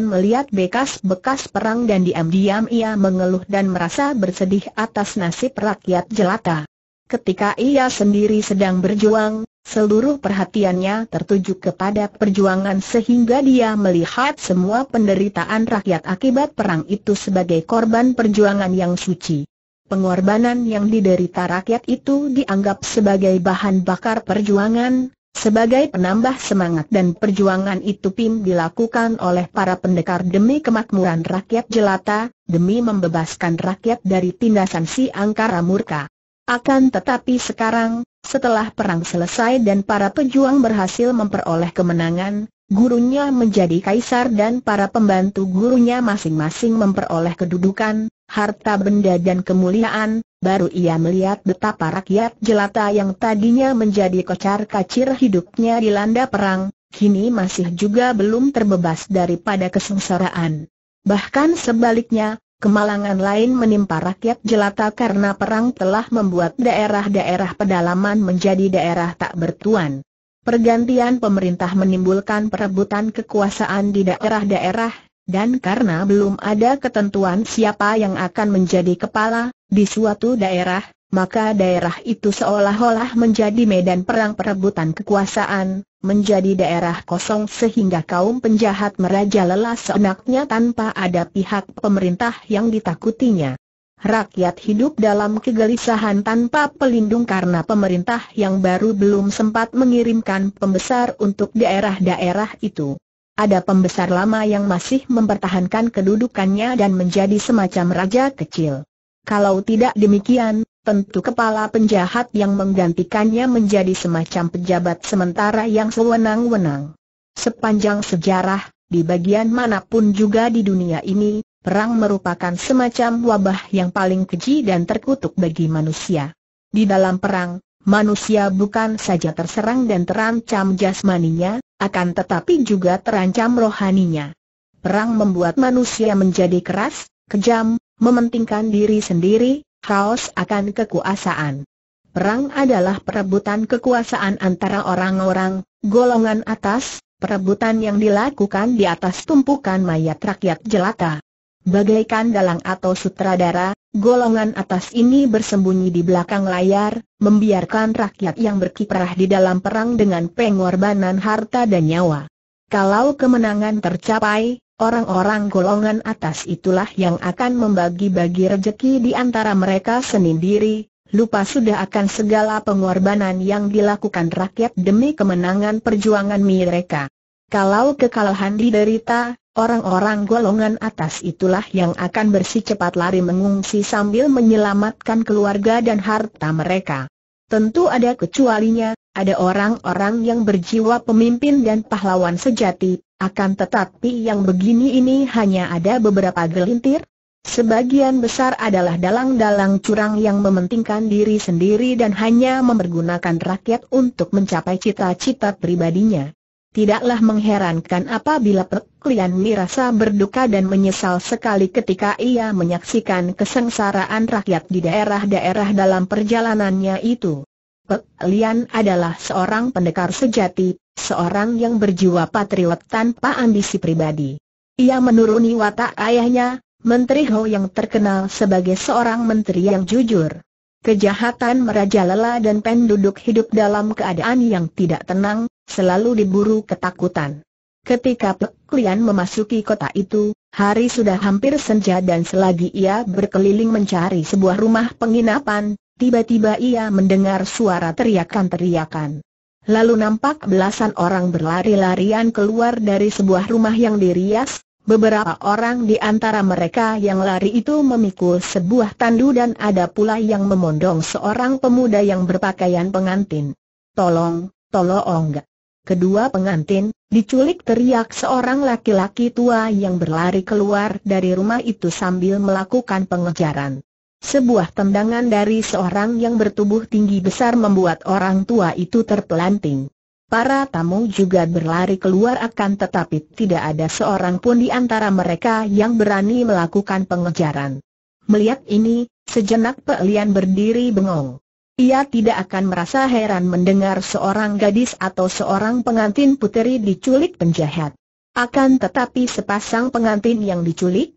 melihat bekas-bekas perang dan diam-diam ia mengeluh dan merasa bersedih atas nasib rakyat jelata. Ketika ia sendiri sedang berjuang, seluruh perhatiannya tertuju kepada perjuangan sehingga dia melihat semua penderitaan rakyat akibat perang itu sebagai korban perjuangan yang suci. Pengorbanan yang diderita rakyat itu dianggap sebagai bahan bakar perjuangan, sebagai penambah semangat dan perjuangan itu PIM dilakukan oleh para pendekar demi kemakmuran rakyat jelata, demi membebaskan rakyat dari tindasan si angkara murka. Akan tetapi sekarang, setelah perang selesai dan para pejuang berhasil memperoleh kemenangan, gurunya menjadi kaisar dan para pembantu gurunya masing-masing memperoleh kedudukan, harta benda dan kemuliaan, baru ia melihat betapa rakyat jelata yang tadinya menjadi kocar kacir hidupnya dilanda perang, kini masih juga belum terbebas daripada kesengsaraan. Bahkan sebaliknya, Kemalangan lain menimpa rakyat jelata karena perang telah membuat daerah-daerah pedalaman menjadi daerah tak bertuan. Pergantian pemerintah menimbulkan perebutan kekuasaan di daerah-daerah, dan karena belum ada ketentuan siapa yang akan menjadi kepala, di suatu daerah, maka daerah itu seolah-olah menjadi medan perang perebutan kekuasaan, menjadi daerah kosong sehingga kaum penjahat meraja lelah seenaknya tanpa ada pihak pemerintah yang ditakutinya. Rakyat hidup dalam kegelisahan tanpa pelindung karena pemerintah yang baru belum sempat mengirimkan pembesar untuk daerah-daerah itu. Ada pembesar lama yang masih mempertahankan kedudukannya dan menjadi semacam raja kecil. Kalau tidak demikian, tentu kepala penjahat yang menggantikannya menjadi semacam pejabat sementara yang sewenang-wenang. Sepanjang sejarah, di bagian manapun juga di dunia ini, perang merupakan semacam wabah yang paling keji dan terkutuk bagi manusia. Di dalam perang, manusia bukan saja terserang dan terancam jasmaninya, akan tetapi juga terancam rohaninya. Perang membuat manusia menjadi keras, kejam, mementingkan diri sendiri, Kaos akan kekuasaan. Perang adalah perebutan kekuasaan antara orang-orang, golongan atas, perebutan yang dilakukan di atas tumpukan mayat rakyat jelata. Bagaikan dalang atau sutradara, golongan atas ini bersembunyi di belakang layar, membiarkan rakyat yang berkiprah di dalam perang dengan pengorbanan harta dan nyawa. Kalau kemenangan tercapai, Orang-orang golongan atas itulah yang akan membagi-bagi rejeki di antara mereka sendiri, lupa sudah akan segala pengorbanan yang dilakukan rakyat demi kemenangan perjuangan mereka. Kalau kekalahan diderita, orang-orang golongan atas itulah yang akan bersih cepat lari mengungsi sambil menyelamatkan keluarga dan harta mereka. Tentu ada kecualinya, ada orang-orang yang berjiwa pemimpin dan pahlawan sejati, akan tetapi yang begini ini hanya ada beberapa gelintir. Sebagian besar adalah dalang-dalang curang yang mementingkan diri sendiri dan hanya mempergunakan rakyat untuk mencapai cita-cita pribadinya. Tidaklah mengherankan apabila Peklian merasa berduka dan menyesal sekali ketika ia menyaksikan kesengsaraan rakyat di daerah-daerah dalam perjalanannya itu. Pek Lian adalah seorang pendekar sejati, seorang yang berjiwa patriot tanpa ambisi pribadi. Ia menuruni watak ayahnya, Menteri Ho yang terkenal sebagai seorang menteri yang jujur. Kejahatan merajalela dan penduduk hidup dalam keadaan yang tidak tenang, selalu diburu ketakutan. Ketika Pek Lian memasuki kota itu, hari sudah hampir senja dan selagi ia berkeliling mencari sebuah rumah penginapan, tiba-tiba ia mendengar suara teriakan-teriakan. Lalu nampak belasan orang berlari-larian keluar dari sebuah rumah yang dirias, beberapa orang di antara mereka yang lari itu memikul sebuah tandu dan ada pula yang memondong seorang pemuda yang berpakaian pengantin. Tolong, tolong Kedua pengantin, diculik teriak seorang laki-laki tua yang berlari keluar dari rumah itu sambil melakukan pengejaran. Sebuah tendangan dari seorang yang bertubuh tinggi besar membuat orang tua itu terpelanting. Para tamu juga berlari keluar akan tetapi tidak ada seorang pun di antara mereka yang berani melakukan pengejaran. Melihat ini, sejenak Pelian berdiri bengong. Ia tidak akan merasa heran mendengar seorang gadis atau seorang pengantin puteri diculik penjahat. Akan tetapi sepasang pengantin yang diculik,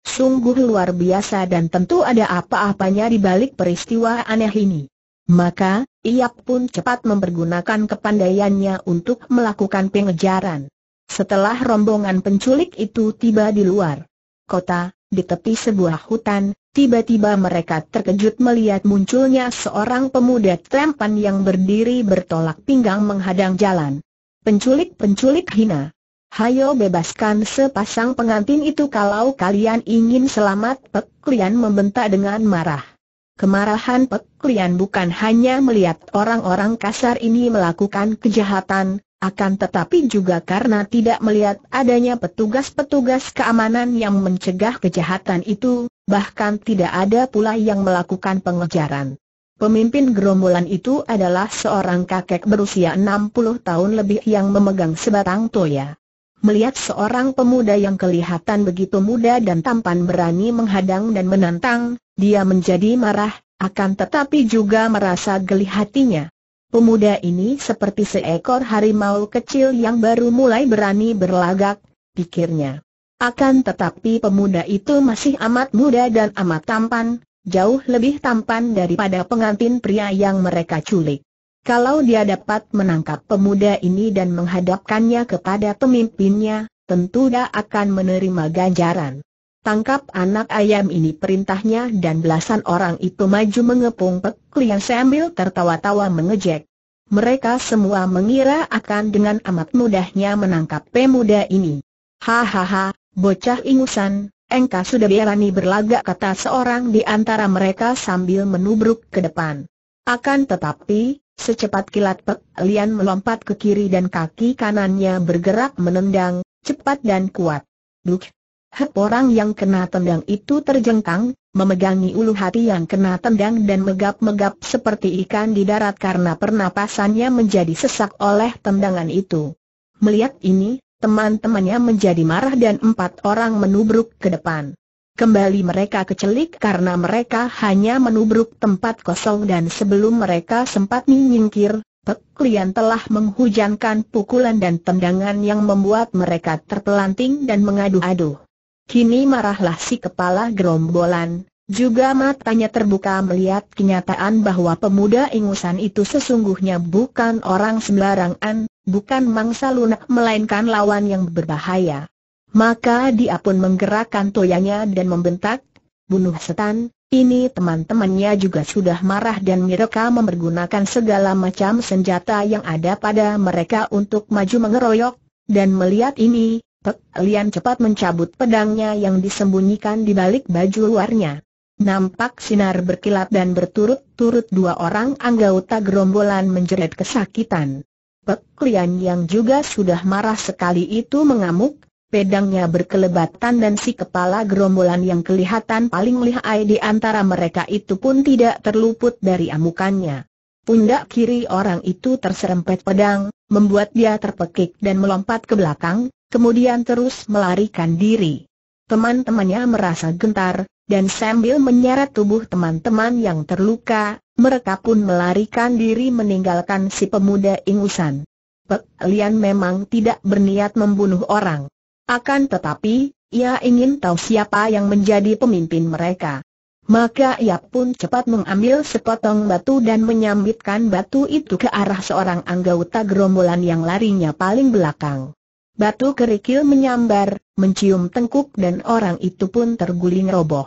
Sungguh luar biasa dan tentu ada apa-apanya di balik peristiwa aneh ini. Maka, ia pun cepat mempergunakan kepandaiannya untuk melakukan pengejaran. Setelah rombongan penculik itu tiba di luar kota, di tepi sebuah hutan, tiba-tiba mereka terkejut melihat munculnya seorang pemuda tempan yang berdiri bertolak pinggang menghadang jalan. Penculik-penculik hina. Hayo bebaskan sepasang pengantin itu kalau kalian ingin selamat Pek Lian membentak dengan marah. Kemarahan Pek Lian bukan hanya melihat orang-orang kasar ini melakukan kejahatan, akan tetapi juga karena tidak melihat adanya petugas-petugas keamanan yang mencegah kejahatan itu, bahkan tidak ada pula yang melakukan pengejaran. Pemimpin gerombolan itu adalah seorang kakek berusia 60 tahun lebih yang memegang sebatang toya. Melihat seorang pemuda yang kelihatan begitu muda dan tampan berani menghadang dan menantang, dia menjadi marah, akan tetapi juga merasa geli hatinya. Pemuda ini seperti seekor harimau kecil yang baru mulai berani berlagak, pikirnya. Akan tetapi pemuda itu masih amat muda dan amat tampan, jauh lebih tampan daripada pengantin pria yang mereka culik. Kalau dia dapat menangkap pemuda ini dan menghadapkannya kepada pemimpinnya, tentu dia akan menerima ganjaran. Tangkap anak ayam ini perintahnya dan belasan orang itu maju mengepung Pek Liang sambil tertawa-tawa mengejek. Mereka semua mengira akan dengan amat mudahnya menangkap pemuda ini. Hahaha, bocah ingusan, engkau sudah berani berlagak kata seorang di antara mereka sambil menubruk ke depan. Akan tetapi, Secepat kilat Pek Lian melompat ke kiri dan kaki kanannya bergerak menendang, cepat dan kuat. Duk! Hep orang yang kena tendang itu terjengkang, memegangi ulu hati yang kena tendang dan megap-megap seperti ikan di darat karena pernapasannya menjadi sesak oleh tendangan itu. Melihat ini, teman-temannya menjadi marah dan empat orang menubruk ke depan. Kembali mereka kecelik karena mereka hanya menubruk tempat kosong dan sebelum mereka sempat menyingkir, Peklian telah menghujankan pukulan dan tendangan yang membuat mereka terpelanting dan mengadu-adu. Kini marahlah si kepala gerombolan, juga matanya terbuka melihat kenyataan bahwa pemuda ingusan itu sesungguhnya bukan orang sembarangan, bukan mangsa lunak melainkan lawan yang berbahaya. Maka dia pun menggerakkan toyanya dan membentak, bunuh setan, ini teman-temannya juga sudah marah dan mereka mempergunakan segala macam senjata yang ada pada mereka untuk maju mengeroyok, dan melihat ini, Pek Lian cepat mencabut pedangnya yang disembunyikan di balik baju luarnya. Nampak sinar berkilat dan berturut-turut dua orang anggota gerombolan menjerit kesakitan. Pek Lian yang juga sudah marah sekali itu mengamuk, pedangnya berkelebatan dan si kepala gerombolan yang kelihatan paling lihai di antara mereka itu pun tidak terluput dari amukannya. Pundak kiri orang itu terserempet pedang, membuat dia terpekik dan melompat ke belakang, kemudian terus melarikan diri. Teman-temannya merasa gentar, dan sambil menyeret tubuh teman-teman yang terluka, mereka pun melarikan diri meninggalkan si pemuda ingusan. Pek Lian memang tidak berniat membunuh orang. Akan tetapi, ia ingin tahu siapa yang menjadi pemimpin mereka. Maka ia pun cepat mengambil sepotong batu dan menyambitkan batu itu ke arah seorang anggota gerombolan yang larinya paling belakang. Batu kerikil menyambar, mencium tengkuk dan orang itu pun terguling roboh.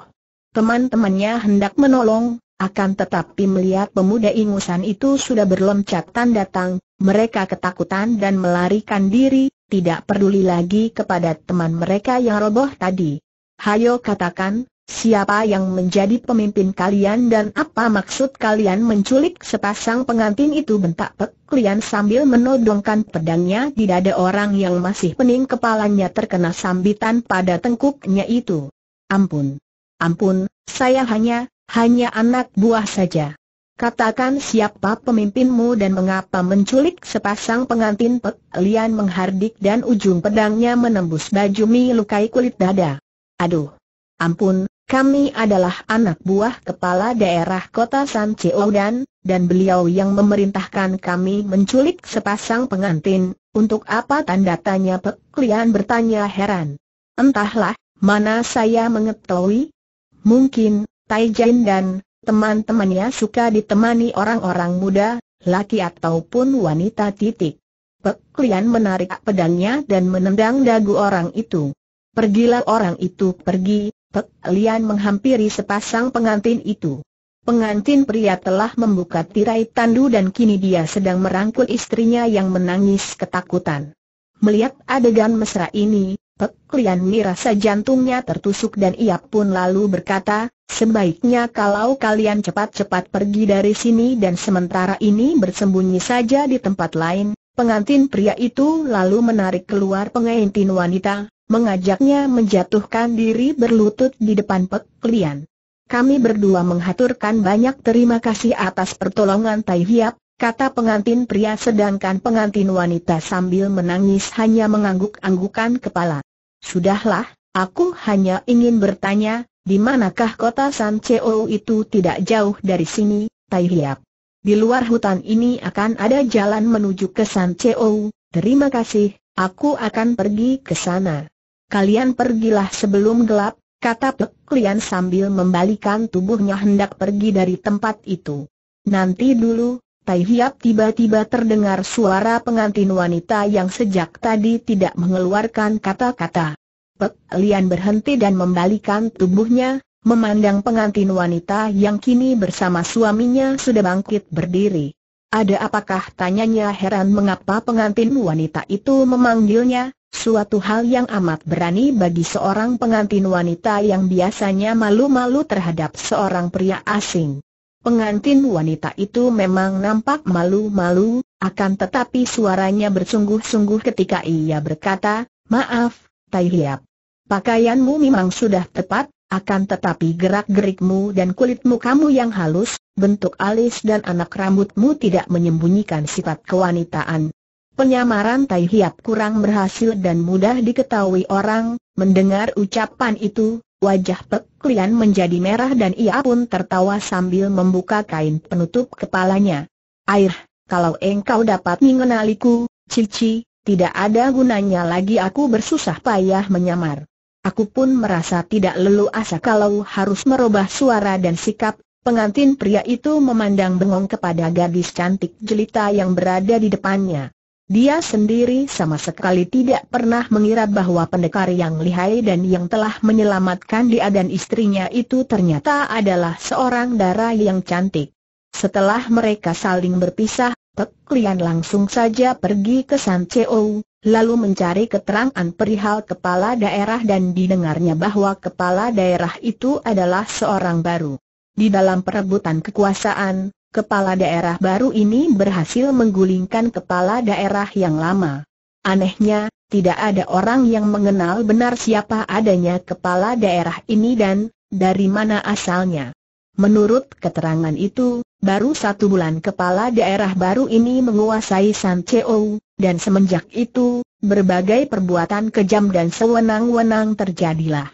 Teman-temannya hendak menolong, akan tetapi melihat pemuda ingusan itu sudah berloncat datang, mereka ketakutan dan melarikan diri, tidak peduli lagi kepada teman mereka yang roboh tadi. Hayo katakan, siapa yang menjadi pemimpin kalian dan apa maksud kalian menculik sepasang pengantin itu bentak Pek Lian sambil menodongkan pedangnya di dada orang yang masih pening kepalanya terkena sambitan pada tengkuknya itu. Ampun. Ampun, saya hanya, hanya anak buah saja. Katakan siapa pemimpinmu dan mengapa menculik sepasang pengantin Pek Lian menghardik dan ujung pedangnya menembus baju mi, lukai kulit dada. Aduh! Ampun, kami adalah anak buah kepala daerah kota San Cheo dan, dan beliau yang memerintahkan kami menculik sepasang pengantin, untuk apa tanda tanya Pek Lian bertanya heran. Entahlah, mana saya mengetahui? Mungkin, Taijin dan teman-temannya suka ditemani orang-orang muda, laki ataupun wanita titik. Pek Lian menarik pedangnya dan menendang dagu orang itu. Pergilah orang itu pergi, Pek Lian menghampiri sepasang pengantin itu. Pengantin pria telah membuka tirai tandu dan kini dia sedang merangkul istrinya yang menangis ketakutan. Melihat adegan mesra ini, Eh, Lian merasa jantungnya tertusuk dan ia pun lalu berkata, sebaiknya kalau kalian cepat-cepat pergi dari sini dan sementara ini bersembunyi saja di tempat lain, pengantin pria itu lalu menarik keluar pengantin wanita, mengajaknya menjatuhkan diri berlutut di depan Pek Lian. Kami berdua menghaturkan banyak terima kasih atas pertolongan Tai Hiap, kata pengantin pria sedangkan pengantin wanita sambil menangis hanya mengangguk-anggukan kepala. Sudahlah, aku hanya ingin bertanya, di manakah kota San Cheo itu tidak jauh dari sini, Tai Hiap? Di luar hutan ini akan ada jalan menuju ke San Cheo, terima kasih, aku akan pergi ke sana. Kalian pergilah sebelum gelap, kata Pek Lian sambil membalikan tubuhnya hendak pergi dari tempat itu. Nanti dulu, Tai Hiap tiba-tiba terdengar suara pengantin wanita yang sejak tadi tidak mengeluarkan kata-kata. Pek Lian berhenti dan membalikan tubuhnya, memandang pengantin wanita yang kini bersama suaminya sudah bangkit berdiri. Ada apakah tanyanya heran mengapa pengantin wanita itu memanggilnya, suatu hal yang amat berani bagi seorang pengantin wanita yang biasanya malu-malu terhadap seorang pria asing. Pengantin wanita itu memang nampak malu-malu, akan tetapi suaranya bersungguh-sungguh ketika ia berkata, Maaf, Tai Hiap. Pakaianmu memang sudah tepat, akan tetapi gerak-gerikmu dan kulitmu kamu yang halus, bentuk alis dan anak rambutmu tidak menyembunyikan sifat kewanitaan. Penyamaran Tai Hiap kurang berhasil dan mudah diketahui orang, mendengar ucapan itu, Wajah Pek klien menjadi merah dan ia pun tertawa sambil membuka kain penutup kepalanya. Air, kalau engkau dapat mengenaliku, Cici, tidak ada gunanya lagi aku bersusah payah menyamar. Aku pun merasa tidak leluasa kalau harus merubah suara dan sikap, pengantin pria itu memandang bengong kepada gadis cantik jelita yang berada di depannya. Dia sendiri sama sekali tidak pernah mengira bahwa pendekar yang lihai dan yang telah menyelamatkan dia dan istrinya itu ternyata adalah seorang dara yang cantik. Setelah mereka saling berpisah, Pek Lian langsung saja pergi ke San Cheo, lalu mencari keterangan perihal kepala daerah dan didengarnya bahwa kepala daerah itu adalah seorang baru. Di dalam perebutan kekuasaan, Kepala daerah baru ini berhasil menggulingkan kepala daerah yang lama. Anehnya, tidak ada orang yang mengenal benar siapa adanya kepala daerah ini dan dari mana asalnya. Menurut keterangan itu, baru satu bulan kepala daerah baru ini menguasai San Cheo, dan semenjak itu, berbagai perbuatan kejam dan sewenang-wenang terjadilah.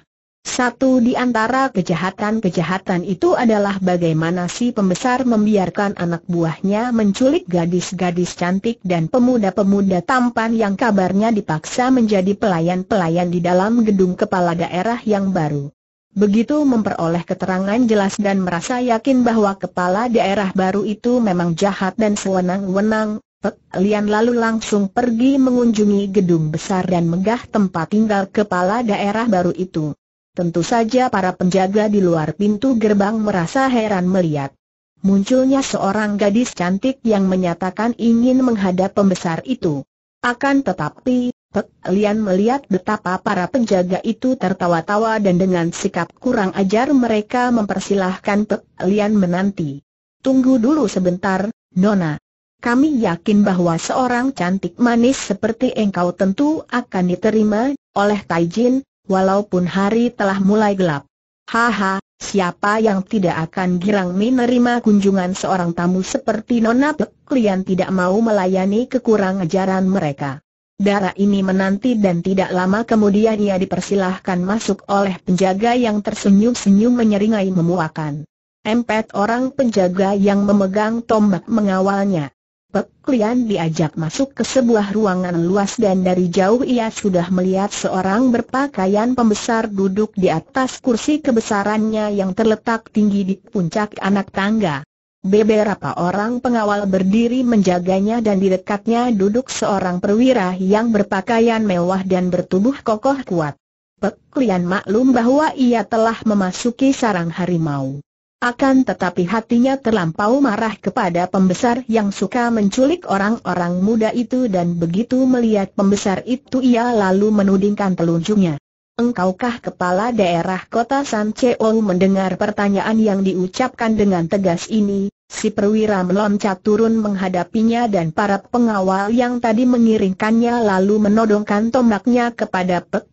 Satu di antara kejahatan-kejahatan itu adalah bagaimana si pembesar membiarkan anak buahnya menculik gadis-gadis cantik dan pemuda-pemuda tampan yang kabarnya dipaksa menjadi pelayan-pelayan di dalam gedung kepala daerah yang baru. Begitu memperoleh keterangan jelas dan merasa yakin bahwa kepala daerah baru itu memang jahat dan sewenang-wenang, Pek Lian lalu langsung pergi mengunjungi gedung besar dan megah tempat tinggal kepala daerah baru itu. Tentu saja para penjaga di luar pintu gerbang merasa heran melihat munculnya seorang gadis cantik yang menyatakan ingin menghadap pembesar itu. Akan tetapi, Pek Lian melihat betapa para penjaga itu tertawa-tawa dan dengan sikap kurang ajar mereka mempersilahkan Pek Lian menanti. Tunggu dulu sebentar, Nona. Kami yakin bahwa seorang cantik manis seperti engkau tentu akan diterima oleh Taijin, walaupun hari telah mulai gelap. Haha, siapa yang tidak akan girang menerima kunjungan seorang tamu seperti Nona Pek, klien tidak mau melayani kekurang ajaran mereka. Darah ini menanti dan tidak lama kemudian ia dipersilahkan masuk oleh penjaga yang tersenyum-senyum menyeringai memuakan. Empat orang penjaga yang memegang tombak mengawalnya. Pek Lian diajak masuk ke sebuah ruangan luas dan dari jauh ia sudah melihat seorang berpakaian pembesar duduk di atas kursi kebesarannya yang terletak tinggi di puncak anak tangga. Beberapa orang pengawal berdiri menjaganya dan di dekatnya duduk seorang perwira yang berpakaian mewah dan bertubuh kokoh kuat. Pek Lian maklum bahwa ia telah memasuki sarang harimau. Akan tetapi hatinya terlampau marah kepada pembesar yang suka menculik orang-orang muda itu dan begitu melihat pembesar itu ia lalu menudingkan telunjuknya. Engkaukah kepala daerah kota San mendengar pertanyaan yang diucapkan dengan tegas ini? Si perwira meloncat turun menghadapinya dan para pengawal yang tadi mengiringkannya lalu menodongkan tombaknya kepada Pek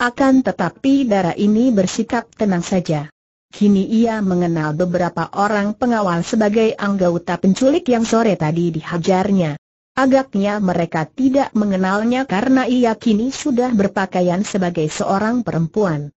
Akan tetapi darah ini bersikap tenang saja. Kini ia mengenal beberapa orang pengawal sebagai anggota penculik yang sore tadi dihajarnya. Agaknya mereka tidak mengenalnya karena ia kini sudah berpakaian sebagai seorang perempuan.